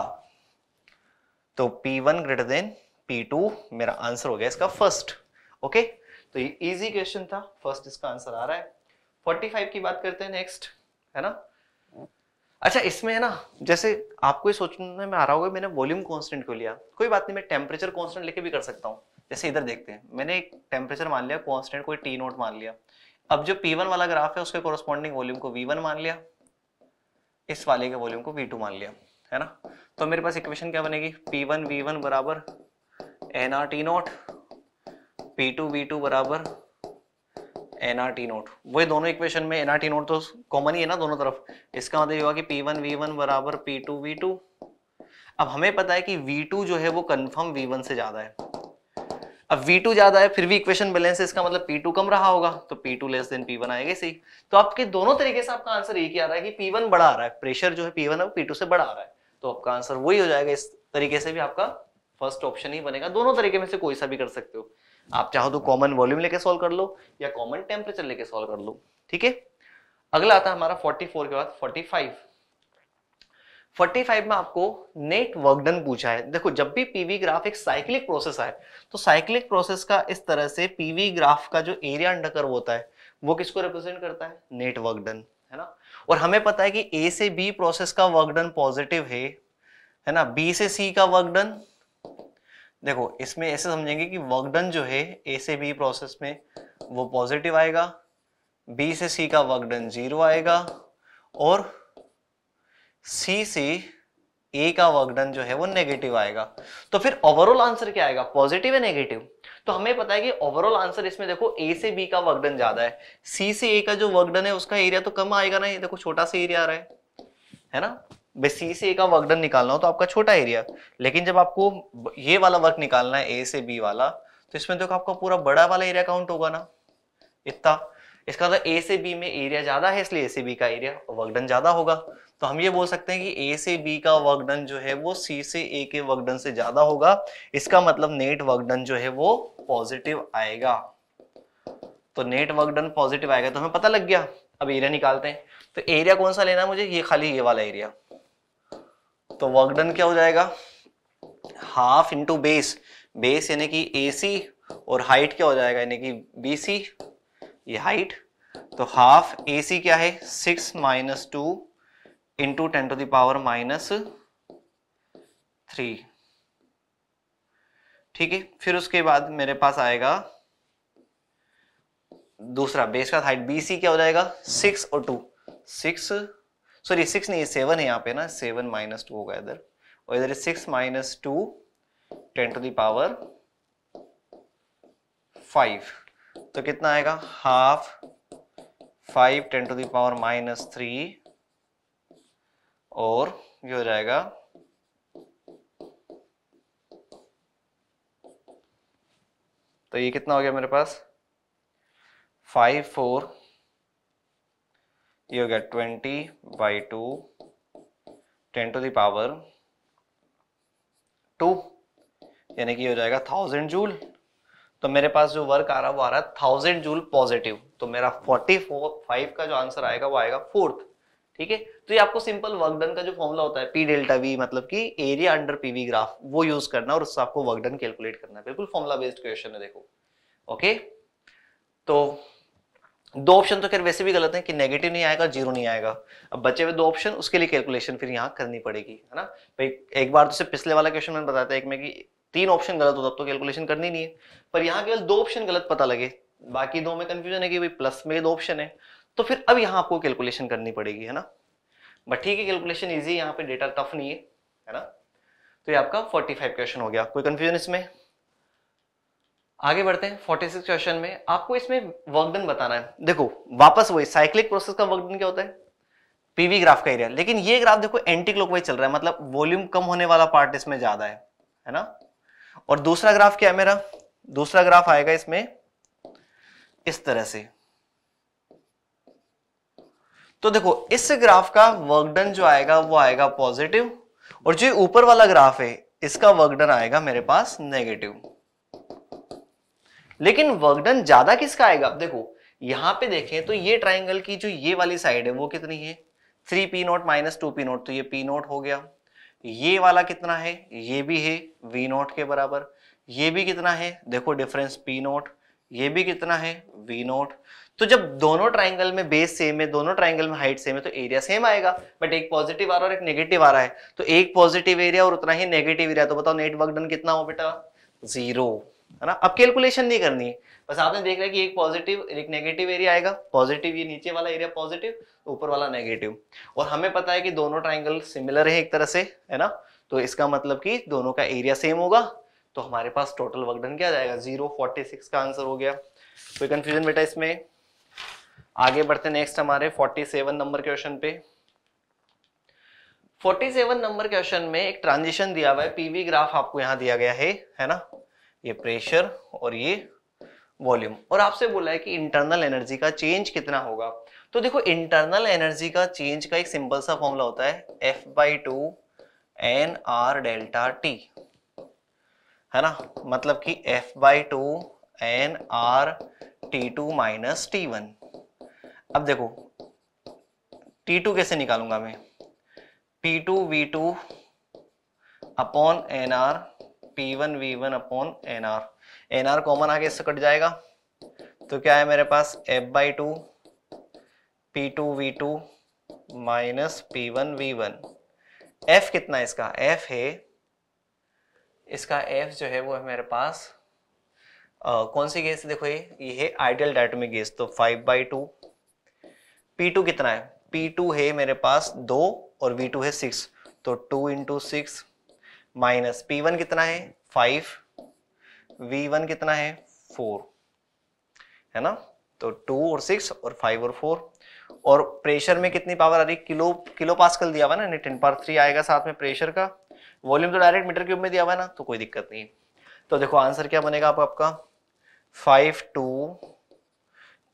तो P1 one greater than P2 मेरा आंसर हो गया इसका फर्स्ट ओके तो ये इजी क्वेश्चन था फर्स्ट इसका आंसर आ रहा है 45 की बात करते हैं नेक्स्ट है ना अच्छा इसमें है ना जैसे आपको ये सोचने में आ रहा होगा मैंने वॉल्यूम कांस्टेंट को लिया कोई बात नहीं मैं टेम्परेचर कांस्टेंट लेके भी कर सकता हूँ जैसे इधर देखते हैं मैंने एक टेम्परेचर मान लिया कांस्टेंट कोई टी नोट मान लिया अब जो पी वाला ग्राफ है उसके कोरोस्पॉन्डिंग वॉल्यूम को वी मान लिया इस वाले के वॉल्यूम को वी मान लिया है ना तो मेरे पास इक्वेशन क्या बनेगी पी वन बराबर N R T naught P two V two बराबर एन आर टी नोट वही दोनों इक्वेशन में एन आर टी नोट तो कॉमन ही है ना दोनों तरफ इसका मतलब ये हुआ कि पी वन वी वन बराबर पी टू वी टू अब हमें पता है कि वी टू जो है वो कन्फर्म वी वन से ज़्यादा है अब टू ज्यादा है फिर भी इक्वेशन बैलेंस है इसका मतलब टू कम रहा होगा तो P two less than P one आएगा सही तो आपके दोनों तरीके से आपका आंसर एक ही आ रहा है कि वन बड़ा आ रहा है प्रेशर जो है पी वन है वो टू से बड़ा आ रहा है तो आपका आंसर वही हो जाएगा इस तरीके से भी आपका फर्स्ट ऑप्शन ही बनेगा दोनों तरीके में से कोई सा भी कर सकते हो आप चाहो तो कॉमन वॉल्यूम लेके सॉल्व कर लो या कॉमन टेम्परेचर लेके सॉल्व कर लो ठीक है अगला आता है हमारा 44 के बाद 45 45 में आपको नेट वर्क डन पूछा है देखो जब भी पीवी ग्राफ एक साइक्लिक प्रोसेस आए तो साइक्लिक प्रोसेस का इस तरह से पीवी ग्राफ का जो एरिया अंडर होता है वो किसको रिप्रेजेंट करता है नेट वर्क डन है ना और हमें पता है कि ए से बी प्रोसेस का वर्क डन पॉजिटिव है है ना बी से सी का वर्क डन देखो इसमें ऐसे समझेंगे कि वर्क डन जो है ए से बी प्रोसेस में वो पॉजिटिव आएगा बी से सी का वर्क डन जीरो आएगा और सी से ए का वर्क डन जो है वो नेगेटिव आएगा तो फिर ओवरऑल आंसर क्या आएगा पॉजिटिव या नेगेटिव तो हमें पता है कि ओवरऑल आंसर इसमें देखो ए से बी का वर्क डन ज्यादा है सी से ए का जो वर्क डन है उसका एरिया तो कम आएगा ना ये देखो छोटा सा एरिया आ रहा है है ना सी से ए का वर्क डन निकालना हो तो आपका छोटा एरिया लेकिन जब आपको ये वाला वर्क निकालना है ए से बी वाला तो इसमें तो आपका पूरा बड़ा वाला एरिया काउंट होगा ना इतना इसका मतलब ए से बी में एरिया ज्यादा है इसलिए ए से बी का एरिया वर्क डन ज्यादा होगा तो हम ये बोल सकते हैं कि ए से बी का वर्क डन जो है वो सी से ए के वर्क डन से ज्यादा होगा इसका मतलब नेट वर्क डन जो है वो पॉजिटिव आएगा तो नेट वर्क डन पॉजिटिव आएगा तो हमें पता लग गया अब एरिया निकालते हैं तो एरिया कौन सा लेना है मुझे ये खाली ये वाला एरिया तो वर्क डन क्या हो जाएगा हाफ इंटू बेस बेस यानी कि ए और हाइट क्या हो जाएगा यानी कि बी ये हाइट तो हाफ ए सी क्या है six minus two into ten to the power minus three ठीक है फिर उसके बाद मेरे पास आएगा दूसरा बेस का हाइट बी सी क्या हो जाएगा सिक्स और टू सिक्स सॉरी सिक्स नहीं सेवन है यहाँ पे ना सेवन माइनस टू होगा इधर और इधर six minus two ten to the power five तो कितना आएगा half five ten to the power minus three और ये हो जाएगा तो ये कितना हो गया मेरे पास फाइव फोर you हो गया twenty 2 two ten to the power two यानी कि हो जाएगा 1000 जूल तो मेरे पास जो वर्क आ रहा है वो आ रहा है थाउजेंड जूल पॉजिटिव तो मेरा फोर्टी फोर फाइव का जो आंसर आएगा वो आएगा फोर्थ ठीक है तो ये आपको सिंपल वर्क डन का जो फॉर्मुला होता है पी डेल्टा वी मतलब कि एरिया अंडर पीवी ग्राफ वो यूज करना और उससे आपको वर्क डन कैलकुलेट करना है बिल्कुल फॉर्मुला बेस्ड क्वेश्चन है देखो ओके तो दो ऑप्शन तो खैर वैसे भी गलत है कि नेगेटिव नहीं आएगा जीरो नहीं आएगा अब बचे हुए दो ऑप्शन उसके लिए कैलकुलेशन फिर यहाँ करनी पड़ेगी है ना भाई एक बार तो पिछले वाला क्वेश्चन मैंने बताया था एक में कि तीन ऑप्शन गलत होता तो कैलकुलेशन करनी नहीं है पर यहाँ केवल दो ऑप्शन गलत पता लगे बाकी दो में कंफ्यूजन है कि भाई प्लस में दो ऑप्शन है तो फिर अब यहाँ आपको कैलकुलेशन करनी पड़ेगी है ना बट ठीक है कैलकुलेशन ईजी है यहाँ पे डेटा टफ नहीं है है ना तो ये आपका फाइव क्वेश्चन हो गया कोई कंफ्यूजन इसमें आगे बढ़ते हैं फोर्टी सिक्स क्वेश्चन में आपको इसमें वर्कडन बताना है देखो वापस वही साइक्लिक प्रोसेस का वर्कडन क्या होता है पीवी ग्राफ का एरिया लेकिन ये ग्राफ देखो एंटी क्लॉक चल रहा है मतलब वॉल्यूम कम होने वाला पार्ट इसमें ज्यादा है है ना और दूसरा ग्राफ क्या है मेरा दूसरा ग्राफ आएगा इसमें इस तरह से तो देखो इस ग्राफ का वर्कडन जो आएगा वो आएगा पॉजिटिव और जो ऊपर वाला ग्राफ है इसका वर्कडन आएगा मेरे पास नेगेटिव लेकिन वर्क डन ज्यादा किसका आएगा देखो यहां पे देखें तो ये ट्राइंगल की जो ये वाली साइड है वो कितनी है three P naught minus two P naught तो ये पी नोट हो गया ये वाला कितना है ये भी है वी नोट के बराबर ये भी कितना है देखो डिफरेंस पी नोट ये भी कितना है वी नोट तो जब दोनों ट्राइंगल में बेस सेम है दोनों ट्राइंगल में हाइट सेम है तो एरिया सेम आएगा बट एक पॉजिटिव आ रहा है और एक नेगेटिव आ रहा है तो एक पॉजिटिव एरिया और उतना ही नेगेटिव एरिया तो बताओ नेट वर्क डन कितना हो बेटा जीरो है ना अब कैलकुलेशन नहीं करनी है बस आपने देख रहा है कि एक पॉजिटिव एक नेगेटिव एरिया आएगा पॉजिटिव ये नीचे वाला एरिया पॉजिटिव तो ऊपर वाला नेगेटिव और हमें पता है कि दोनों ट्राइंगल सिमिलर है एक तरह से है ना तो इसका मतलब कि दोनों का एरिया सेम होगा तो हमारे पास टोटल वर्क डन क्या जाएगा जीरो फोर्टी सिक्स का आंसर हो गया कोई कंफ्यूजन बेटा इसमें आगे बढ़ते नेक्स्ट हमारे फोर्टी सेवन नंबर क्वेश्चन पे फोर्टी सेवन नंबर क्वेश्चन में एक ट्रांजिशन दिया हुआ है पीवी ग्राफ आपको यहाँ दिया गया है है ना ये प्रेशर और ये वॉल्यूम और आपसे बोला है कि इंटरनल एनर्जी का चेंज कितना होगा तो देखो इंटरनल एनर्जी का चेंज का एक सिंपल सा फॉर्मूला होता है F by two N R delta T है ना मतलब कि F by two N R T two minus T one अब देखो टी टू कैसे निकालूंगा मैं P two V two upon N R P one V one upon N R N R common आगे इससे कट जाएगा तो क्या है मेरे पास F by two P two V two minus P one V one F कितना है इसका एफ है इसका एफ जो है वो है मेरे पास आ, कौन सी गैस देखो ये ये है आइडियल डायटोमिक गैस तो five by two P two कितना है पी टू है मेरे पास दो और वी टू है सिक्स तो two into six minus P one कितना है फाइव वी वन कितना है फोर है ना तो टू और सिक्स और फाइव और फोर और प्रेशर में कितनी पावर आ रही किलो किलो पास्कल दिया हुआ ना टेन पार थ्री आएगा साथ में प्रेशर का वॉल्यूम तो डायरेक्ट मीटर क्यूब में दिया हुआ ना तो कोई दिक्कत नहीं तो देखो आंसर क्या बनेगा आप आपका five two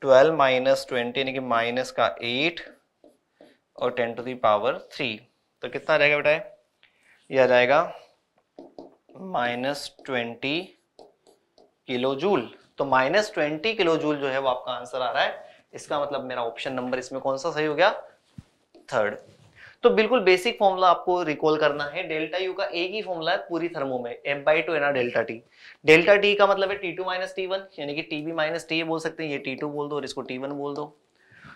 twelve minus twenty यानी कि माइनस का एट और टेन टू दावर थ्री तो कितना रहेगा बेटा ये आ जाएगा माइनस ट्वेंटी किलो जूल तो माइनस ट्वेंटी किलो जूल जो है वो आपका आंसर आ रहा है इसका मतलब मेरा ऑप्शन नंबर इसमें कौन सा सही हो गया थर्ड तो बिल्कुल बेसिक फॉर्मूला आपको रिकॉल करना है डेल्टा यू का एक ही फॉर्मूला है पूरी थर्मो में एम बाई टू एना डेल्टा टी डेल्टा टी का मतलब है T two minus T one यानी कि टी बी माइनस टी बोल सकते हैं ये टी टू बोल दो और इसको टी वन बोल दो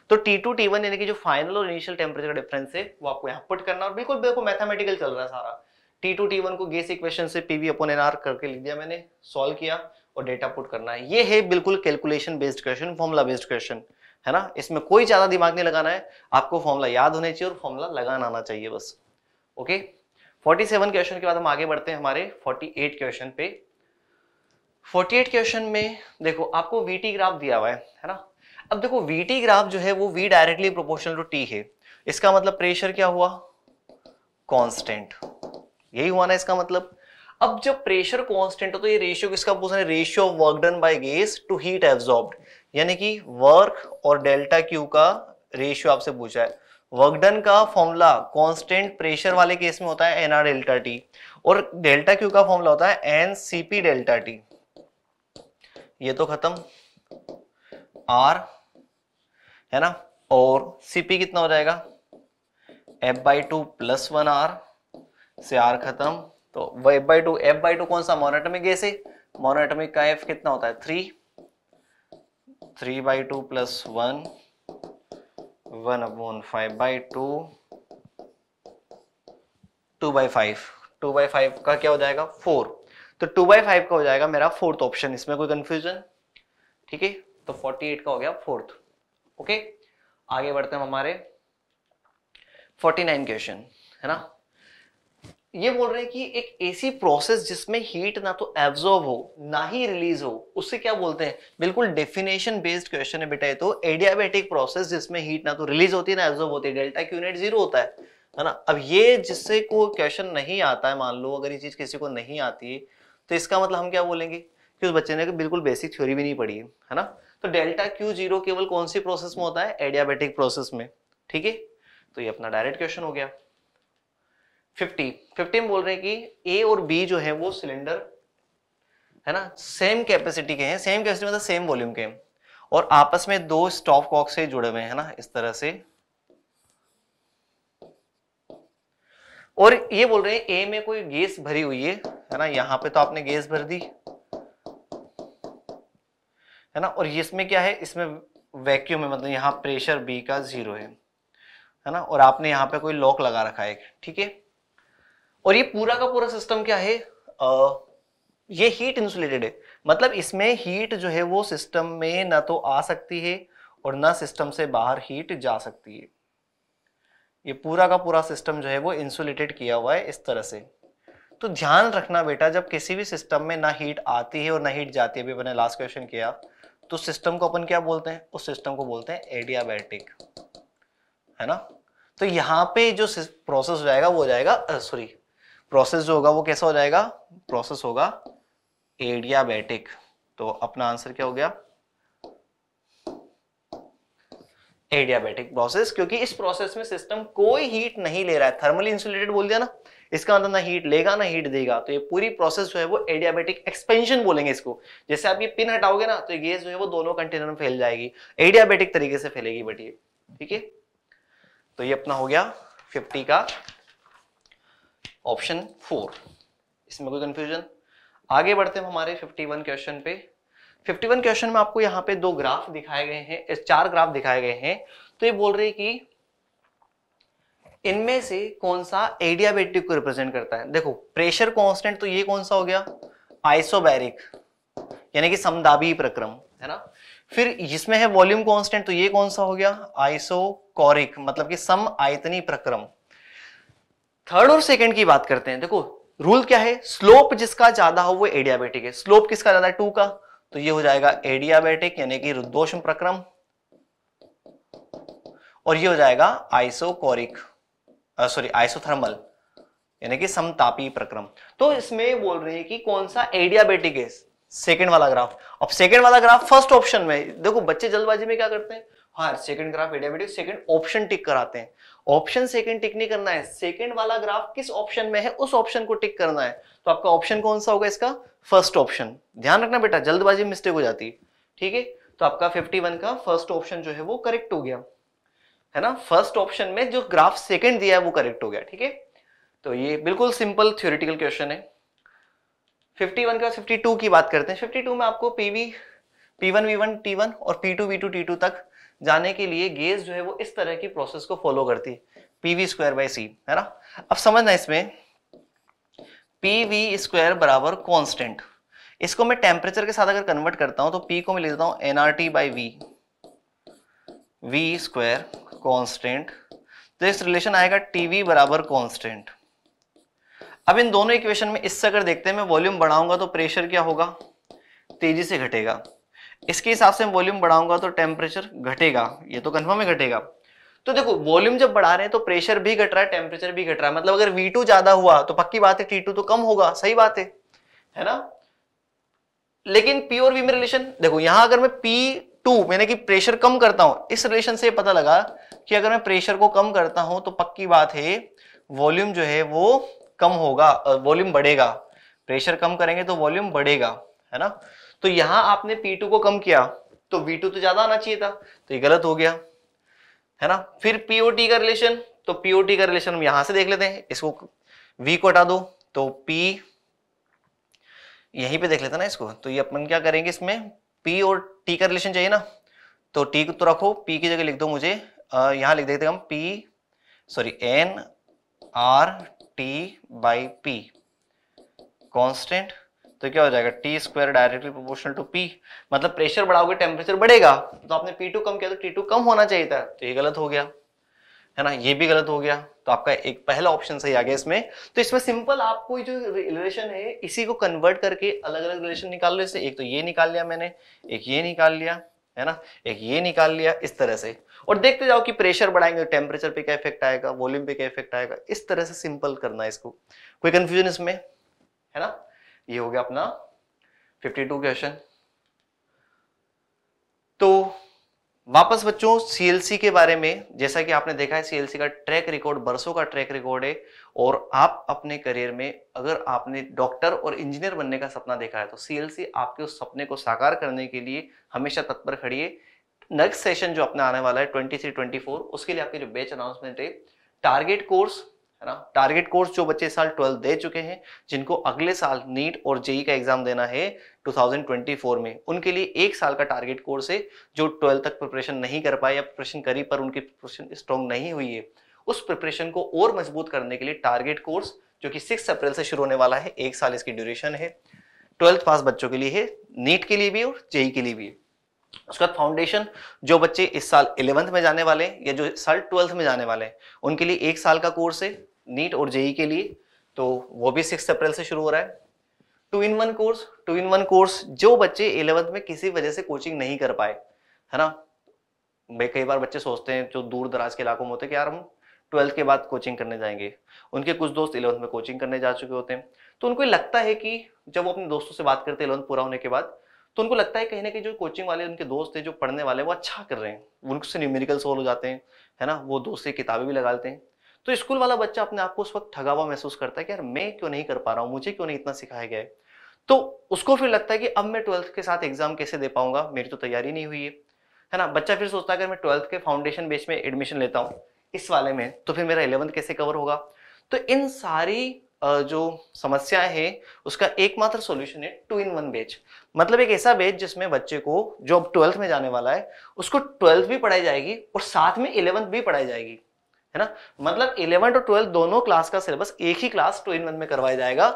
तो टी टू टी वन यानी कि जो फाइनल और इनिशियल टेम्परेचर का डिफरेंस है वो आपको यहाँ पुट करना और बिल्कुल बिल्कुल मैथमेटिकल चल रहा है सारा टी टू टी वन को गेस इक्वेशन से P V upon N R करके लिख दिया मैंने सॉल्व किया और डेटा पुट करना है ये है बिल्कुल calculation based question formula based question है ना इसमें कोई ज्यादा दिमाग नहीं लगाना है आपको फॉर्मुला याद होने चाहिए और फॉर्मुला लगाना आना चाहिए बस ओके 47 क्वेश्चन के बाद हम आगे बढ़ते हैं हमारे 48 क्वेश्चन पे 48 क्वेश्चन में देखो आपको वीटी ग्राफ दिया हुआ है है ना अब देखो वीटी ग्राफ जो है वो V directly proportional to T है इसका मतलब प्रेशर क्या हुआ कॉन्स्टेंट यही हुआ ना इसका मतलब अब जब प्रेशर कॉन्स्टेंट हो तो ये रेशियो किसका पूछ रहे ratio of work done by gas to heat absorbed यानी कि वर्क और डेल्टा क्यू का रेशियो आपसे पूछा है वर्क डन का फॉर्मूला कांस्टेंट प्रेशर वाले केस में होता है एन आर डेल्टा टी और डेल्टा क्यू का फॉर्मूला होता है N C P delta T ये तो खत्म आर है ना और सीपी कितना हो जाएगा F by two plus one R से आर खत्म तो वो F by two F by two कौन सा मोनाटमिक गैस है का एफ कितना होता है three three by two plus one one upon five by two two by five two by five का क्या हो जाएगा फोर तो टू बाई फाइव का हो जाएगा मेरा फोर्थ ऑप्शन इसमें कोई कंफ्यूजन ठीक है तो फोर्टी एट का हो गया फोर्थ ओके आगे बढ़ते हैं हमारे फोर्टी नाइन क्वेश्चन है ना ये बोल रहे हैं कि एक ऐसी प्रोसेस जिसमें हीट ना तो एब्जॉर्ब हो ना ही रिलीज हो उससे क्या बोलते हैं बिल्कुल डेफिनेशन बेस्ड क्वेश्चन है बेटा ये तो एडियाबेटिक प्रोसेस जिसमें हीट ना तो रिलीज होती है ना एब्जॉर्ब होती है डेल्टा क्यू यूनिट जीरो होता है है ना अब ये जिससे को क्वेश्चन नहीं आता है मान लो अगर ये चीज किसी को नहीं आती तो इसका मतलब हम क्या बोलेंगे कि उस बच्चे ने बिल्कुल बेसिक थ्योरी भी नहीं पढ़ी है है ना तो डेल्टा क्यू जीरो केवल कौन सी प्रोसेस में होता है एडियाबेटिक प्रोसेस में ठीक है तो ये अपना डायरेक्ट क्वेश्चन हो गया फिफ्टी फिफ्टी में बोल रहे हैं कि ए और बी जो है वो सिलेंडर है ना सेम कैपेसिटी के हैं सेम कैपेसिटी मतलब सेम वॉल्यूम के हैं और आपस में दो स्टॉप कॉक से जुड़े हुए हैं ना इस तरह से और ये बोल रहे हैं ए में कोई गैस भरी हुई है है ना यहां पे तो आपने गैस भर दी है ना और इसमें क्या है इसमें वैक्यूम है मतलब यहां प्रेशर बी का जीरो है है ना और आपने यहां पे कोई लॉक लगा रखा है ठीक है और ये पूरा का पूरा सिस्टम क्या है आ, ये हीट इंसुलेटेड है मतलब इसमें हीट जो है वो सिस्टम में ना तो आ सकती है और ना सिस्टम से बाहर हीट जा सकती है ये पूरा का पूरा सिस्टम जो है वो इंसुलेटेड किया हुआ है इस तरह से तो ध्यान रखना बेटा जब किसी भी सिस्टम में ना हीट आती है और ना हीट जाती है अभी मैंने लास्ट क्वेश्चन किया तो सिस्टम को अपन क्या बोलते हैं उस सिस्टम को बोलते हैं एडियाबैटिक है ना तो यहाँ पे जो प्रोसेस हो जाएगा वो हो जाएगा सॉरी प्रोसेस जो होगा वो कैसा हो जाएगा प्रोसेस होगा एडियाबैटिक तो अपना आंसर क्या हो गया एडियाबैटिक प्रोसेस क्योंकि इस प्रोसेस में सिस्टम कोई हीट नहीं ले रहा है थर्मली इंसुलेटेड बोल दिया ना इसका मतलब ना हीट लेगा ना हीट देगा तो ये पूरी प्रोसेस जो है वो एडियाबेटिक एक्सपेंशन बोलेंगे इसको जैसे आप ये पिन हटाओगे ना तो ये गैस जो है वो दोनों कंटेनर में फैल जाएगी एडियाबेटिक तरीके से फैलेगी बट ये ठीक है तो ये अपना हो गया 50 का ऑप्शन फोर इसमें कोई कंफ्यूजन आगे बढ़ते हैं हमारे 51 क्वेश्चन पे 51 क्वेश्चन में आपको यहाँ पे दो ग्राफ दिखाए गए हैं चार ग्राफ दिखाए गए हैं तो ये बोल रहे कि इनमें से कौन सा एडियाबेटिक को रिप्रेजेंट करता है देखो प्रेशर कॉन्स्टेंट तो ये कौन सा हो गया आइसोबैरिक यानी कि समदाबी प्रक्रम है ना फिर जिसमें है वॉल्यूम कांस्टेंट तो ये कौन सा हो गया आइसोकोरिक मतलब कि सम आयतनी प्रक्रम थर्ड और सेकंड की बात करते हैं देखो रूल क्या है स्लोप जिसका ज्यादा हो वो एडियाबेटिक है स्लोप किसका ज्यादा टू का तो ये हो जाएगा एडियाबेटिक यानी कि रुद्रोषम प्रक्रम और ये हो जाएगा आइसोकोरिक सॉरी आइसोथर्मल यानी कि समतापी प्रक्रम तो इसमें बोल रहे हैं कि कौन सा एडियाबेटिक है सेकेंड वाला ग्राफ अब सेकेंड वाला ग्राफ फर्स्ट ऑप्शन में देखो बच्चे जल्दबाजी में क्या करते हैं हाँ second graph adiabatic second option tick कराते हैं ऑप्शन सेकंड टिक नहीं करना है सेकंड वाला ग्राफ किस ऑप्शन में है उस ऑप्शन को टिक करना है तो आपका ऑप्शन कौन सा होगा इसका फर्स्ट ऑप्शन ध्यान रखना बेटा जल्दबाजी मिस्टेक हो जाती है ठीक है तो आपका 51 का फर्स्ट ऑप्शन जो है वो करेक्ट हो गया है ना फर्स्ट ऑप्शन में जो ग्राफ सेकेंड दिया है वो करेक्ट हो गया ठीक है तो ये बिल्कुल सिंपल थ्योरिटिकल क्वेश्चन है फिफ्टी के बाद 52 की बात करते हैं 52 में आपको पीवी P1 V1 T1 और P2 V2 T2 तक जाने के लिए गेज जो है वो इस तरह की प्रोसेस को फॉलो करती है पीवी स्क्वायर बाई सी है ना अब समझना इसमें पीवी स्क्वायर बराबर कॉन्स्टेंट इसको मैं टेम्परेचर के साथ अगर कन्वर्ट करता हूं तो पी को मैं ले लेता हूं T by V V square constant तो इस रिलेशन आएगा टीवी बराबर कॉन्स्टेंट अब इन दोनों इक्वेशन में इससे अगर देखते हैं मैं वॉल्यूम बढ़ाऊंगा तो प्रेशर क्या होगा तेजी से घटेगा इसके हिसाब से वॉल्यूम बढ़ाऊंगा तो टेम्परेचर घटेगा ये तो कन्फर्म है घटेगा तो देखो वॉल्यूम जब बढ़ा रहे हैं तो प्रेशर भी घट रहा है टेम्परेचर भी घट रहा है मतलब अगर V2 ज्यादा हुआ तो पक्की बात है T2 तो कम होगा सही बात है है ना लेकिन P और V में रिलेशन देखो यहां अगर मैं P2 मैंने कि प्रेशर कम करता हूं इस रिलेशन से पता लगा कि अगर मैं प्रेशर को कम करता हूं तो पक्की बात है वॉल्यूम जो है वो कम होगा वॉल्यूम बढ़ेगा प्रेशर कम करेंगे तो वॉल्यूम बढ़ेगा है ना तो यहां आपने P2 को कम किया तो V2 तो ज्यादा आना चाहिए था तो ये गलत हो गया है ना फिर POT का रिलेशन तो POT का रिलेशन हम यहां से देख लेते हैं इसको V को हटा दो तो P यहीं पे देख लेते ना इसको तो ये अपन क्या करेंगे इसमें P और T का रिलेशन चाहिए ना तो T को तो रखो P की जगह लिख दो मुझे आ, यहां लिख देते हम P sorry N R T by P constant तो क्या हो जाएगा T square directly proportional to P मतलब प्रेशर बढ़ाओगे टेम्परेचर बढ़ेगा तो आपने पी टू कम किया तो टी टू कम होना चाहिए था तो ये गलत हो गया है ना ये भी गलत हो गया तो आपका एक पहला ऑप्शन सही आ गया इसमें तो इसमें सिंपल आपको जो रिलेशन है इसी को कन्वर्ट करके अलग अलग रिलेशन निकाल लो इससे एक तो ये निकाल लिया मैंने एक ये निकाल लिया है ना एक ये निकाल लिया इस तरह से और देखते जाओ कि प्रेशर बढ़ाएंगे तो टेम्परेचर पे क्या इफेक्ट आएगा वॉल्यूम पे क्या इफेक्ट आएगा इस तरह से सिंपल करना है इसको कोई कंफ्यूजन इसमें है ना ये हो गया अपना 52 क्वेश्चन तो वापस बच्चों सीएलसी के बारे में जैसा कि आपने देखा है सीएलसी का ट्रैक रिकॉर्ड बरसों का ट्रैक रिकॉर्ड है और आप अपने करियर में अगर आपने डॉक्टर और इंजीनियर बनने का सपना देखा है तो सीएलसी आपके उस सपने को साकार करने के लिए हमेशा तत्पर खड़ी है नेक्स्ट सेशन जो अपना आने वाला है ट्वेंटी थ्री ट्वेंटी फोर उसके लिए आपके जो बेच अनाउंसमेंट है टारगेट कोर्स है ना टारगेट कोर्स जो बच्चे साल ट्वेल्थ दे चुके हैं जिनको अगले साल नीट और जेई का एग्जाम देना है 2024 में उनके लिए एक साल का टारगेट कोर्स है जो ट्वेल्थ तक प्रिपरेशन नहीं कर पाए या प्रिपरेशन करी पर उनकी प्रिपरेशन स्ट्रॉन्ग नहीं हुई है उस प्रिपरेशन को और मजबूत करने के लिए टारगेट कोर्स जो कि सिक्स अप्रैल से शुरू होने वाला है एक साल इसकी ड्यूरेशन है ट्वेल्थ पास बच्चों के लिए है नीट के लिए भी और जेई के लिए भी उसके बाद फाउंडेशन जो बच्चे इस साल इलेवंथ में जाने वाले हैं या जो साल ट्वेल्थ में जाने वाले हैं उनके लिए एक साल का कोर्स है नीट और जेई के लिए तो वो भी सिक्स अप्रैल से शुरू हो रहा है two in one course two in one course जो बच्चे इलेवंथ में किसी वजह से कोचिंग नहीं कर पाए है ना भाई कई बार बच्चे सोचते हैं जो दूर दराज के इलाकों में होते हैं कि यार हम ट्वेल्थ के बाद कोचिंग करने जाएंगे उनके कुछ दोस्त इलेवंथ में कोचिंग करने जा चुके होते हैं तो उनको लगता है कि जब वो अपने दोस्तों से बात करते हैं इलेवंथ पूरा होने के बाद तो उनको लगता है कहीं ना कहीं जो कोचिंग वाले उनके दोस्त हैं जो पढ़ने वाले वो अच्छा कर रहे हैं उनसे न्यूमेरिकल सोल्व हो जाते हैं है ना वो दोस्त से किताबें भी लगाते हैं तो स्कूल वाला बच्चा अपने आप को उस वक्त ठगा हुआ महसूस करता है कि यार मैं क्यों नहीं कर पा रहा हूं मुझे क्यों नहीं इतना सिखाया गया है तो उसको फिर लगता है कि अब मैं ट्वेल्थ के साथ एग्जाम कैसे दे पाऊंगा मेरी तो तैयारी नहीं हुई है है ना बच्चा फिर सोचता है अगर मैं ट्वेल्थ के फाउंडेशन बेच में एडमिशन लेता हूँ इस वाले में तो फिर मेरा इलेवंथ कैसे कवर होगा तो इन सारी जो समस्या है उसका एकमात्र सॉल्यूशन है टू इन वन बेच मतलब एक ऐसा बेच जिसमें बच्चे को जो अब ट्वेल्थ में जाने वाला है उसको ट्वेल्थ भी पढ़ाई जाएगी और साथ में इलेवंथ भी पढ़ाई जाएगी है ना मतलब इलेवन और ट्वेल्थ दोनों क्लास का सिलेबस एक ही क्लास टू इन वन में करवाया जाएगा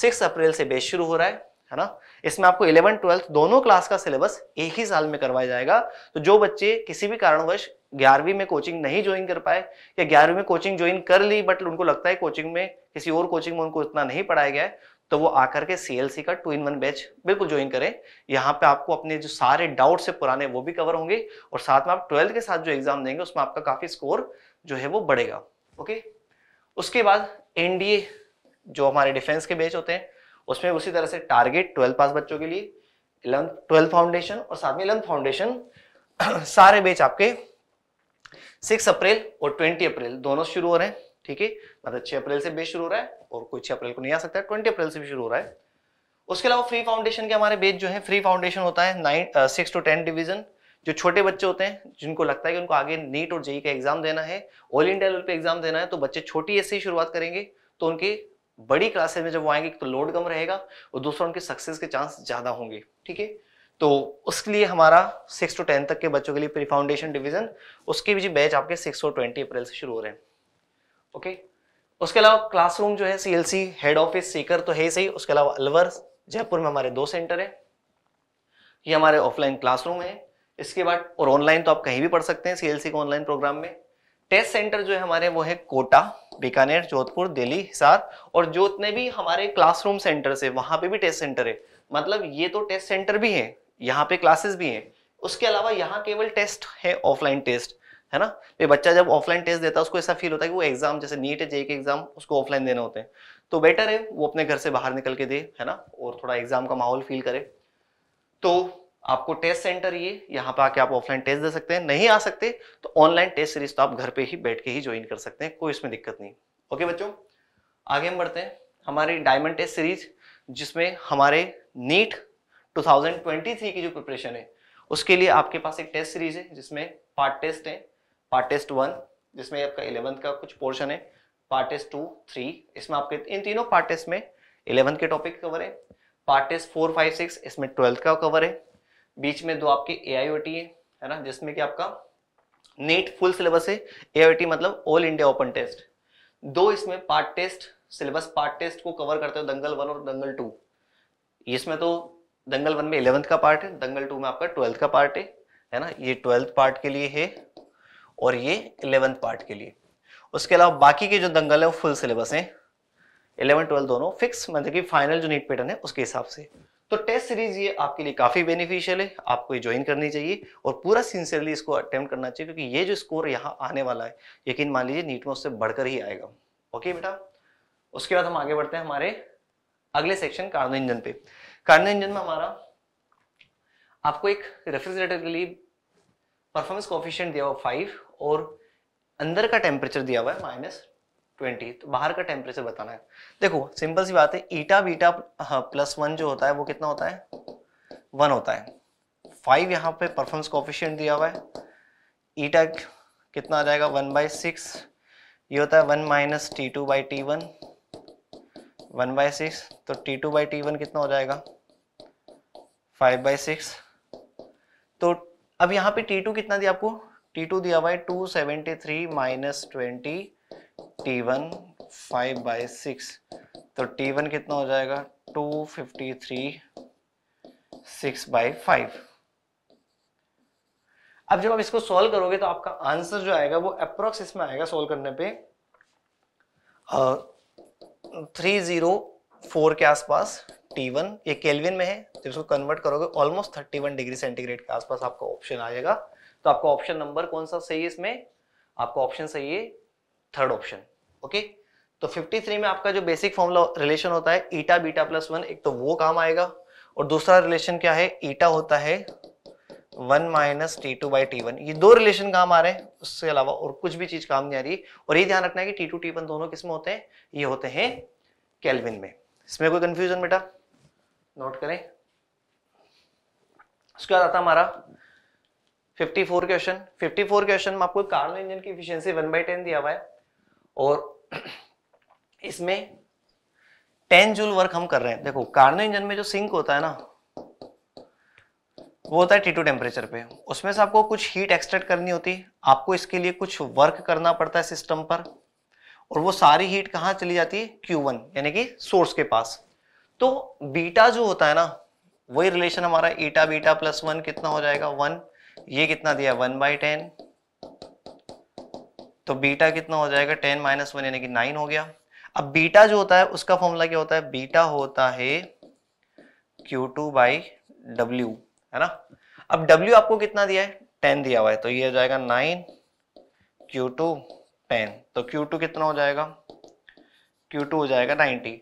सिक्स अप्रैल से बेच शुरू हो रहा है है ना इसमें आपको इलेवन ट्वेल्थ दोनों क्लास का सिलेबस एक ही साल में करवाया जाएगा तो जो बच्चे किसी भी कारणवश ग्यारहवीं में कोचिंग नहीं ज्वाइन कर पाए या ग्यारहवीं में कोचिंग ज्वाइन कर ली बट उनको लगता है कोचिंग में किसी और कोचिंग में उनको इतना नहीं पढ़ाया गया है तो वो आकर के सीएलसी का टू इन वन बैच बिल्कुल ज्वाइन करें यहाँ पे आपको अपने जो सारे डाउट्स है पुराने वो भी कवर होंगे और साथ में आप ट्वेल्थ के साथ जो एग्जाम देंगे उसमें आपका काफी स्कोर जो है वो बढ़ेगा ओके उसके बाद एनडीए जो हमारे डिफेंस के बैच होते हैं उसमें उसी तरह से टारगेट ट्वेल्थ पास बच्चों के लिए इलेवंथ ट्वेल्थ फाउंडेशन और साथ में इलेवंथ फाउंडेशन सारे बैच आपके सिक्स अप्रैल और ट्वेंटी अप्रैल दोनों शुरू हो रहे हैं ठीक है मतलब छह अप्रैल से बेच शुरू हो रहा है और कोई छह अप्रैल को नहीं आ सकता ट्वेंटी अप्रैल से भी शुरू हो रहा है उसके अलावा फ्री फाउंडेशन के हमारे बेच जो है फ्री फाउंडेशन होता है nine six to ten division जो छोटे बच्चे होते हैं जिनको लगता है कि उनको आगे नीट और जेई का एग्जाम देना है ऑल इंडिया लेवल पे एग्जाम देना है तो बच्चे छोटी ऐसे ही शुरुआत करेंगे तो उनके बड़ी क्लासेस में जब वो आएंगे तो लोड कम रहेगा और दूसरा उनके सक्सेस के चांस ज़्यादा होंगे ठीक है तो उसके लिए हमारा सिक्स टू टेन तक के बच्चों के लिए प्री फाउंडेशन डिवीजन उसके भी बैच आपके सिक्स और ट्वेंटी अप्रैल से शुरू हो रहे हैं ओके उसके अलावा क्लासरूम जो है सीएलसी हेड ऑफिस सीकर तो है ही सही उसके अलावा अलवर जयपुर में हमारे दो सेंटर है ये हमारे ऑफलाइन क्लासरूम है इसके बाद और ऑनलाइन तो आप कहीं भी पढ़ सकते हैं सीएलसी के ऑनलाइन प्रोग्राम में टेस्ट सेंटर जो है हमारे वो है कोटा बीकानेर जोधपुर दिल्ली हिसार और इतने भी हमारे क्लासरूम सेंटर से वहां पे भी टेस्ट सेंटर है मतलब ये तो टेस्ट सेंटर भी है यहाँ पे क्लासेस भी हैं उसके अलावा यहाँ केवल टेस्ट है ऑफलाइन टेस्ट है ना ये बच्चा जब ऑफलाइन टेस्ट देता है उसको ऐसा फील होता है कि वो एग्जाम जैसे नीट है जे के एग्जाम उसको ऑफलाइन देने होते हैं तो बेटर है वो अपने घर से बाहर निकल के दे है ना और थोड़ा एग्जाम का माहौल फील करे तो आपको टेस्ट सेंटर ये यहाँ पे आके आप ऑफलाइन टेस्ट दे सकते हैं नहीं आ सकते तो ऑनलाइन टेस्ट सीरीज तो आप घर पे ही बैठ के ही ज्वाइन कर सकते हैं कोई इसमें दिक्कत नहीं ओके बच्चों आगे हम बढ़ते हैं हमारी डायमंड टेस्ट सीरीज जिसमें हमारे नीट 2023 की जो प्रिपरेशन है उसके लिए आपके पास एक टेस्ट सीरीज है जिसमें पार्ट टेस्ट है पार्ट टेस्ट वन जिसमें आपका इलेवंथ का कुछ पोर्शन है पार्ट टेस्ट टू थ्री इसमें आपके इन तीनों पार्ट टेस्ट में इलेवंथ के टॉपिक कवर है part test four five six इसमें ट्वेल्थ का कवर है बीच में दो आपके ए आई है है ना जिसमें कि आपका नेट फुल सिलेबस है ए मतलब ऑल इंडिया ओपन टेस्ट दो इसमें part test syllabus part test को कवर करते हो दंगल वन और दंगल टू इसमें तो दंगल वन में इलेवंथ का पार्ट है दंगल टू में आपका ट्वेल्थ का पार्ट है है ना ये ट्वेल्थ पार्ट के लिए है और ये इलेवंथ पार्ट के लिए उसके अलावा बाकी के जो दंगल है वो फुल सिलेबस हैं इलेवन ट्वेल्थ दोनों फिक्स मतलब कि फाइनल जो नीट पैटर्न है उसके हिसाब से तो टेस्ट सीरीज ये आपके लिए काफ़ी बेनिफिशियल है आपको ये ज्वाइन करनी चाहिए और पूरा सिंसियरली इसको अटेम्प्ट करना चाहिए क्योंकि ये जो स्कोर यहाँ आने वाला है यकीन मान लीजिए नीट में उससे बढ़कर ही आएगा ओके बेटा उसके बाद हम आगे बढ़ते हैं हमारे अगले सेक्शन कार्नो इंजन पे कार्नो इंजन में हमारा आपको एक रेफ्रिजरेटर के लिए परफॉर्मेंस कोफिशियंट दिया हुआ फाइव और अंदर का टेम्परेचर दिया हुआ है माइनस ट्वेंटी तो बाहर का टेम्परेचर बताना है देखो सिंपल सी बात है ईटा बीटा प्लस वन जो होता है वो कितना होता है वन होता है फाइव यहाँ पे परफॉर्मेंस कोफिशियंट दिया हुआ है ईटा कितना आ जाएगा वन बाई सिक्स ये होता है one minus T two by T one one by six तो T two by T one कितना हो जाएगा फाइव बाई सिक्स तो अब यहाँ पे टी टू कितना दिया आपको टी टू दिया हुआ है two seventy three minus twenty T one five by six तो टी वन कितना हो जाएगा two fifty three six by five अब जब आप इसको सॉल्व करोगे तो आपका आंसर जो आएगा वो अप्रोक्स इसमें आएगा सॉल्व करने पे थ्री जीरो फोर के आसपास टी वन ये केल्विन में है जब इसको कन्वर्ट करोगे almost thirty one degree centigrade के आसपास आपका ऑप्शन आएगा तो आपका ऑप्शन नंबर कौन सा सही है इसमें आपका ऑप्शन सही है थर्ड ऑप्शन ओके तो 53 में आपका जो बेसिक फॉर्मूला रिलेशन होता है ईटा बीटा प्लस वन एक तो वो काम आएगा और दूसरा रिलेशन क्या है ईटा होता है one minus T two by T one ये दो रिलेशन काम आ रहे हैं उसके अलावा और कुछ भी चीज काम नहीं आ रही और ये ध्यान रखना है कि टी टू टी वन दोनों किसमें होते हैं ये होते हैं कैलविन में इसमें कोई कंफ्यूजन बेटा नोट करें उसके बाद आता हमारा 54 क्वेश्चन 54 क्वेश्चन में आपको कार्ल इंजन की इफिशियंसी 1 बाई टेन दिया हुआ है और इसमें टेन जूल वर्क हम कर रहे हैं देखो कार्नो इंजन में जो सिंक होता है ना वो होता है टी टू टेम्परेचर पे उसमें से आपको कुछ हीट एक्सट्रैक्ट करनी होती है आपको इसके लिए कुछ वर्क करना पड़ता है सिस्टम पर और वो सारी हीट कहाँ चली जाती है क्यू वन यानी कि सोर्स के पास तो बीटा जो होता है ना वही रिलेशन हमारा ईटा बीटा प्लस वन कितना हो जाएगा वन ये कितना दिया वन बाई टेन तो बीटा कितना हो जाएगा टेन माइनस वन यानी कि नाइन हो गया अब बीटा जो होता है उसका फॉर्मूला क्या होता है बीटा होता है क्यू टू बाई डब्ल्यू है ना अब डब्ल्यू आपको कितना दिया है टेन दिया हुआ है तो ये हो जाएगा नाइन क्यू टू टेन तो क्यू टू कितना हो जाएगा क्यू टू हो जाएगा नाइनटी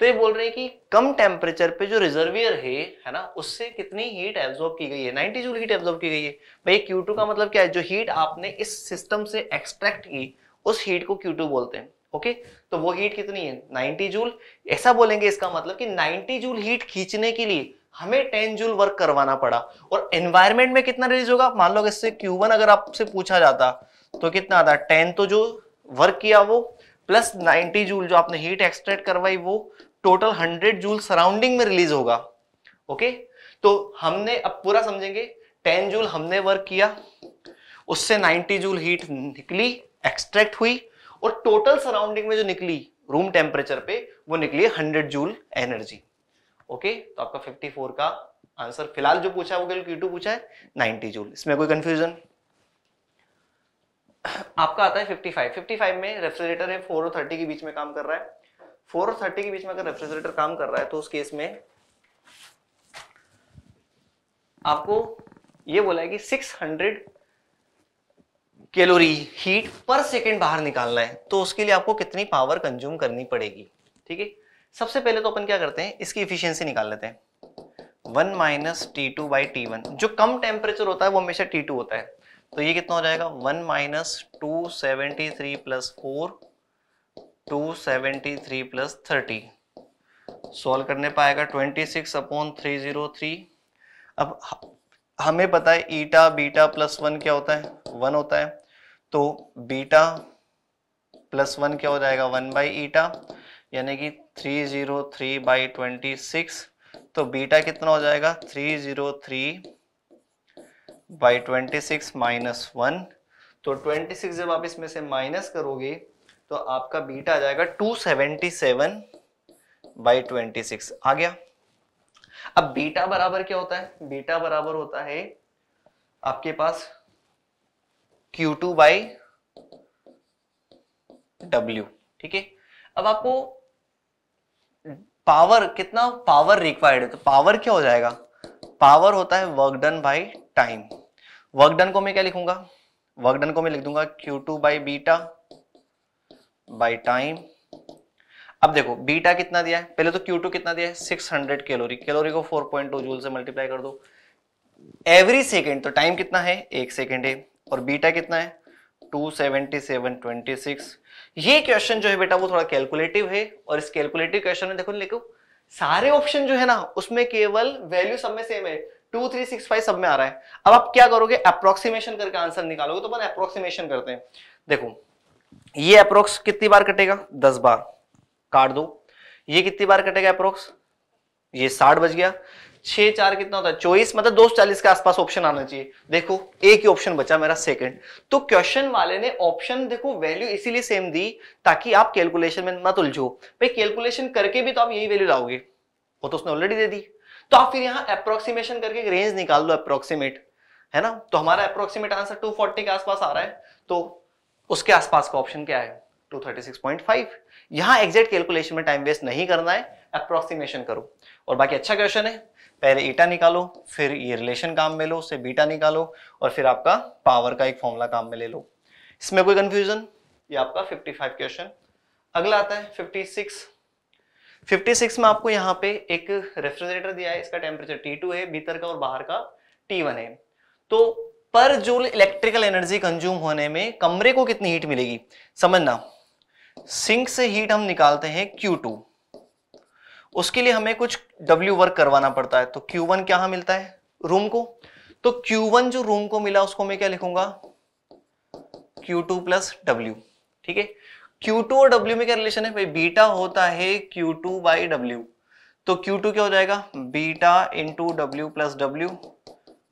तो ये बोल रहे हैं कि कम टेम्परेचर पे जो रिजर्वियर है है ना उससे कितनी हीट एब्जॉर्ब की गई है 90 जूल हीट एब्जॉर्ब की गई है भाई Q2 का मतलब क्या है जो हीट आपने इस सिस्टम से एक्सट्रैक्ट की उस हीट को Q2 बोलते हैं ओके तो वो हीट कितनी है 90 जूल ऐसा बोलेंगे इसका मतलब कि 90 जूल हीट खींचने के लिए हमें 10 जूल वर्क करवाना पड़ा और एनवायरमेंट में कितना रिलीज होगा मान लो इससे Q1 अगर आपसे पूछा जाता तो कितना आता टेन तो जो वर्क किया वो प्लस 90 जूल जो आपने हीट एक्सट्रैक्ट करवाई वो टोटल 100 जूल सराउंडिंग में रिलीज होगा ओके तो हमने अब पूरा समझेंगे 10 जूल हमने वर्क किया उससे 90 जूल हीट निकली एक्सट्रैक्ट हुई और टोटल सराउंडिंग में जो निकली रूम टेम्परेचर पे वो निकली 100 जूल एनर्जी ओके तो आपका 54 का आंसर फिलहाल जो पूछा है वो केवल टू पूछा है 90 जूल इसमें कोई कंफ्यूजन आपका आता है 55 55 में रेफ्रिजरेटर है 4 और 30 के बीच में काम कर रहा है फोर और थर्टी के बीच में अगर रेफ्रिजरेटर काम कर रहा है तो उस केस में आपको ये बोला है कि 600 कैलोरी हीट पर सेकेंड बाहर निकालना है तो उसके लिए आपको कितनी पावर कंज्यूम करनी पड़ेगी ठीक है सबसे पहले तो अपन क्या करते हैं इसकी इफिशियंसी निकाल लेते हैं one minus T two by T one जो कम टेम्परेचर होता है वो हमेशा टी टू होता है तो ये कितना हो जाएगा one minus two seventy three plus four two seventy three plus thirty solve करने पर आएगा twenty six upon three zero three अब हमें पता है ईटा बीटा प्लस वन क्या होता है वन होता है तो बीटा प्लस वन क्या हो जाएगा वन बाई ईटा यानी कि three zero three by twenty six तो बीटा कितना हो जाएगा three zero three by twenty six minus one तो ट्वेंटी सिक्स जब आप इसमें से माइनस करोगे तो आपका बीटा आ जाएगा 277 बाई सिक्स आ गया अब बीटा बराबर क्या होता है बीटा बराबर होता है आपके पास Q2 टू बाई डब्ल्यू ठीक है अब आपको पावर कितना पावर रिक्वायर्ड है तो पावर क्या हो जाएगा पावर होता है work done by time work done को मैं क्या लिखूंगा वर्क डन को मैं लिख दूंगा Q2 two by beta by time अब देखो बीटा कितना दिया है पहले तो Q2 कितना दिया है 600 कैलोरी कैलोरी को 4.2 जूल से मल्टीप्लाई कर दो एवरी सेकेंड तो टाइम कितना है एक सेकेंड है और बीटा कितना है 277.26 ये क्वेश्चन जो है बेटा वो थोड़ा कैलकुलेटिव है और इस कैलकुलेटिव क्वेश्चन में देखो लेको सारे ऑप्शन जो है ना उसमें केवल वैल्यू सब में सेम है टू थ्री सिक्स फाइव सब में आ रहा है अब आप क्या करोगे अप्रोक्सीमेशन करके आंसर निकालोगे तो अपन अप्रोक्सीमेशन करते हैं देखो ये अप्रोक्स कितनी बार कटेगा दस बार काट दो ये कितनी बार कटेगा अप्रोक्स ये साठ बज गया छह चार कितना होता है चौबीस मतलब दो सौ चालीस के आसपास ऑप्शन आना चाहिए देखो एक ही ऑप्शन बचा मेरा सेकंड तो क्वेश्चन वाले ने ऑप्शन देखो वैल्यू इसीलिए सेम दी ताकि आप कैलकुलेशन में मत उलझो भाई कैलकुलेशन करके भी तो आप यही वैल्यू लाओगे वो तो उसने ऑलरेडी दे दी तो आप फिर यहां अप्रोक्सीमेशन करके रेंज निकाल दो अप्रोक्सीमेट है ना तो हमारा अप्रोक्सीमेट आंसर टू के आसपास आ रहा है तो उसके आसपास का ऑप्शन क्या है 236.5 यहां एग्जैक्ट कैलकुलेशन में टाइम वेस्ट नहीं करना है अप्रोक्सीमेशन करो और बाकी अच्छा क्वेश्चन है पहले ईटा निकालो फिर ये रिलेशन काम में लो उससे बीटा निकालो और फिर आपका पावर का एक फॉर्मूला काम में ले लो इसमें कोई कंफ्यूजन ये आपका 55 क्वेश्चन अगला आता है 56 56 में आपको यहाँ पे एक रेफ्रिजरेटर दिया है इसका टेम्परेचर T2 है भीतर का और बाहर का T1 है तो पर जूल इलेक्ट्रिकल एनर्जी कंज्यूम होने में कमरे को कितनी हीट मिलेगी समझना सिंक से हीट हम निकालते हैं Q2 उसके लिए हमें कुछ W वर्क करवाना पड़ता है तो Q1 क्या हाँ मिलता है रूम को तो Q1 जो रूम को मिला उसको मैं क्या लिखूंगा Q2 टू प्लस डब्ल्यू ठीक है Q2 और W में क्या रिलेशन है भाई बीटा होता है Q2 टू बाई डब्ल्यू तो Q2 क्या हो जाएगा beta into W plus W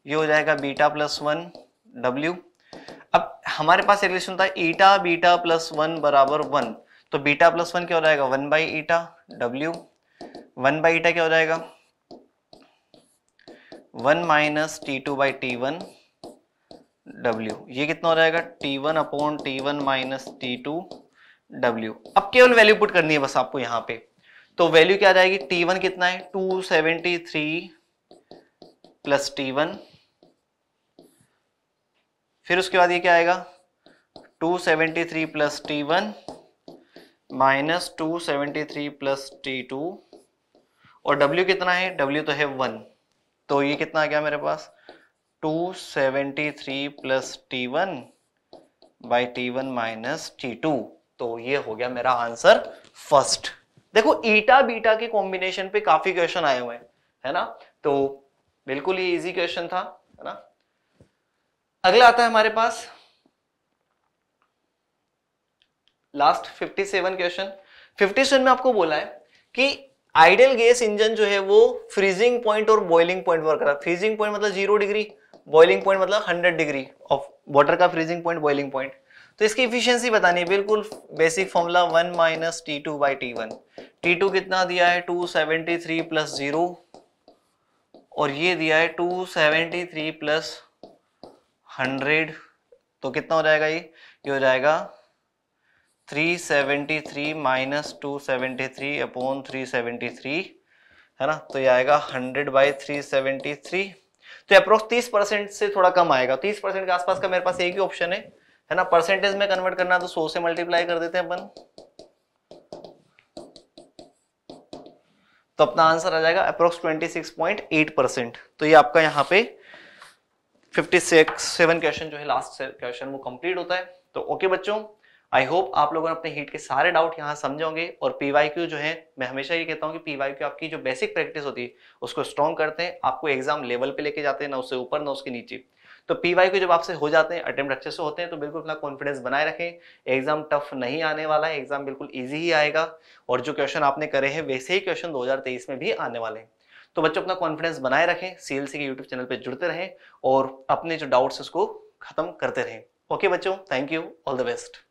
ये हो जाएगा बीटा प्लस वन डब्ल्यू अब हमारे पास रिलेशन था ईटा बीटा प्लस वन बराबर वन तो बीटा प्लस वन क्या हो जाएगा one by eta W one by eta क्या हो जाएगा one minus T two by T one W ये कितना हो जाएगा T one upon T one minus T two W अब केवल वैल्यू पुट करनी है बस आपको यहां पे तो वैल्यू क्या आ जाएगी टी वन कितना है two seventy three plus T one फिर उसके बाद ये क्या आएगा 273 seventy three plus T one minus two three plus T two और W कितना है W तो है वन तो ये कितना आ गया मेरे पास 273 seventy three plus T one by T one minus T two तो ये हो गया मेरा आंसर फर्स्ट देखो ईटा बीटा के कॉम्बिनेशन पे काफी क्वेश्चन आए हुए हैं है ना तो बिल्कुल ही इजी क्वेश्चन था है ना अगला आता है हमारे पास लास्ट 57 क्वेश्चन 57 में आपको बोला है कि आइडियल गैस इंजन जो है वो फ्रीजिंग पॉइंट और बॉइलिंग पॉइंट वर्क करा फ्रीजिंग पॉइंट मतलब जीरो डिग्री बॉइलिंग पॉइंट मतलब हंड्रेड डिग्री ऑफ वाटर का फ्रीजिंग पॉइंट बॉइलिंग पॉइंट तो इसकी इफिशियंसी बतानी है बिल्कुल basic formula one minus T two by T one T two कितना दिया है two seventy three plus zero और ये दिया है two seventy three plus hundred तो कितना हो जाएगा ये ये हो जाएगा 373 minus two seventy upon three है ना तो ये आएगा 100 बाई 373 तो अप्रोक्स 30 परसेंट से थोड़ा कम आएगा 30 परसेंट के आसपास का मेरे पास एक ही ऑप्शन है है ना परसेंटेज में कन्वर्ट करना तो 100 से मल्टीप्लाई कर देते हैं अपन तो अपना आंसर आ जाएगा अप्रोक्स 26.8 परसेंट तो ये आपका यहाँ पे फिफ्टी सिक्स सेवन क्वेश्चन जो है लास्ट क्वेश्चन वो कंप्लीट होता है तो ओके बच्चों आई होप आप लोगों ने अपने हीट के सारे डाउट यहाँ समझोगे और क्यू जो है मैं हमेशा ये कहता हूँ कि क्यू आपकी जो बेसिक प्रैक्टिस होती है उसको स्ट्रॉन्ग करते हैं आपको एग्जाम लेवल पे लेके जाते हैं ना उससे ऊपर ना उसके नीचे तो क्यू जब आपसे हो जाते हैं अटेम्प्ट अच्छे से होते हैं तो बिल्कुल अपना कॉन्फिडेंस बनाए रखें एग्जाम टफ नहीं आने वाला है एग्जाम बिल्कुल ईजी ही आएगा और जो क्वेश्चन आपने करे हैं वैसे ही क्वेश्चन दो में भी आने वाले हैं तो बच्चों अपना कॉन्फिडेंस बनाए रखें सी एल सी के यूट्यूब चैनल पर जुड़ते रहें और अपने जो डाउट्स उसको खत्म करते रहें ओके बच्चों thank you all the best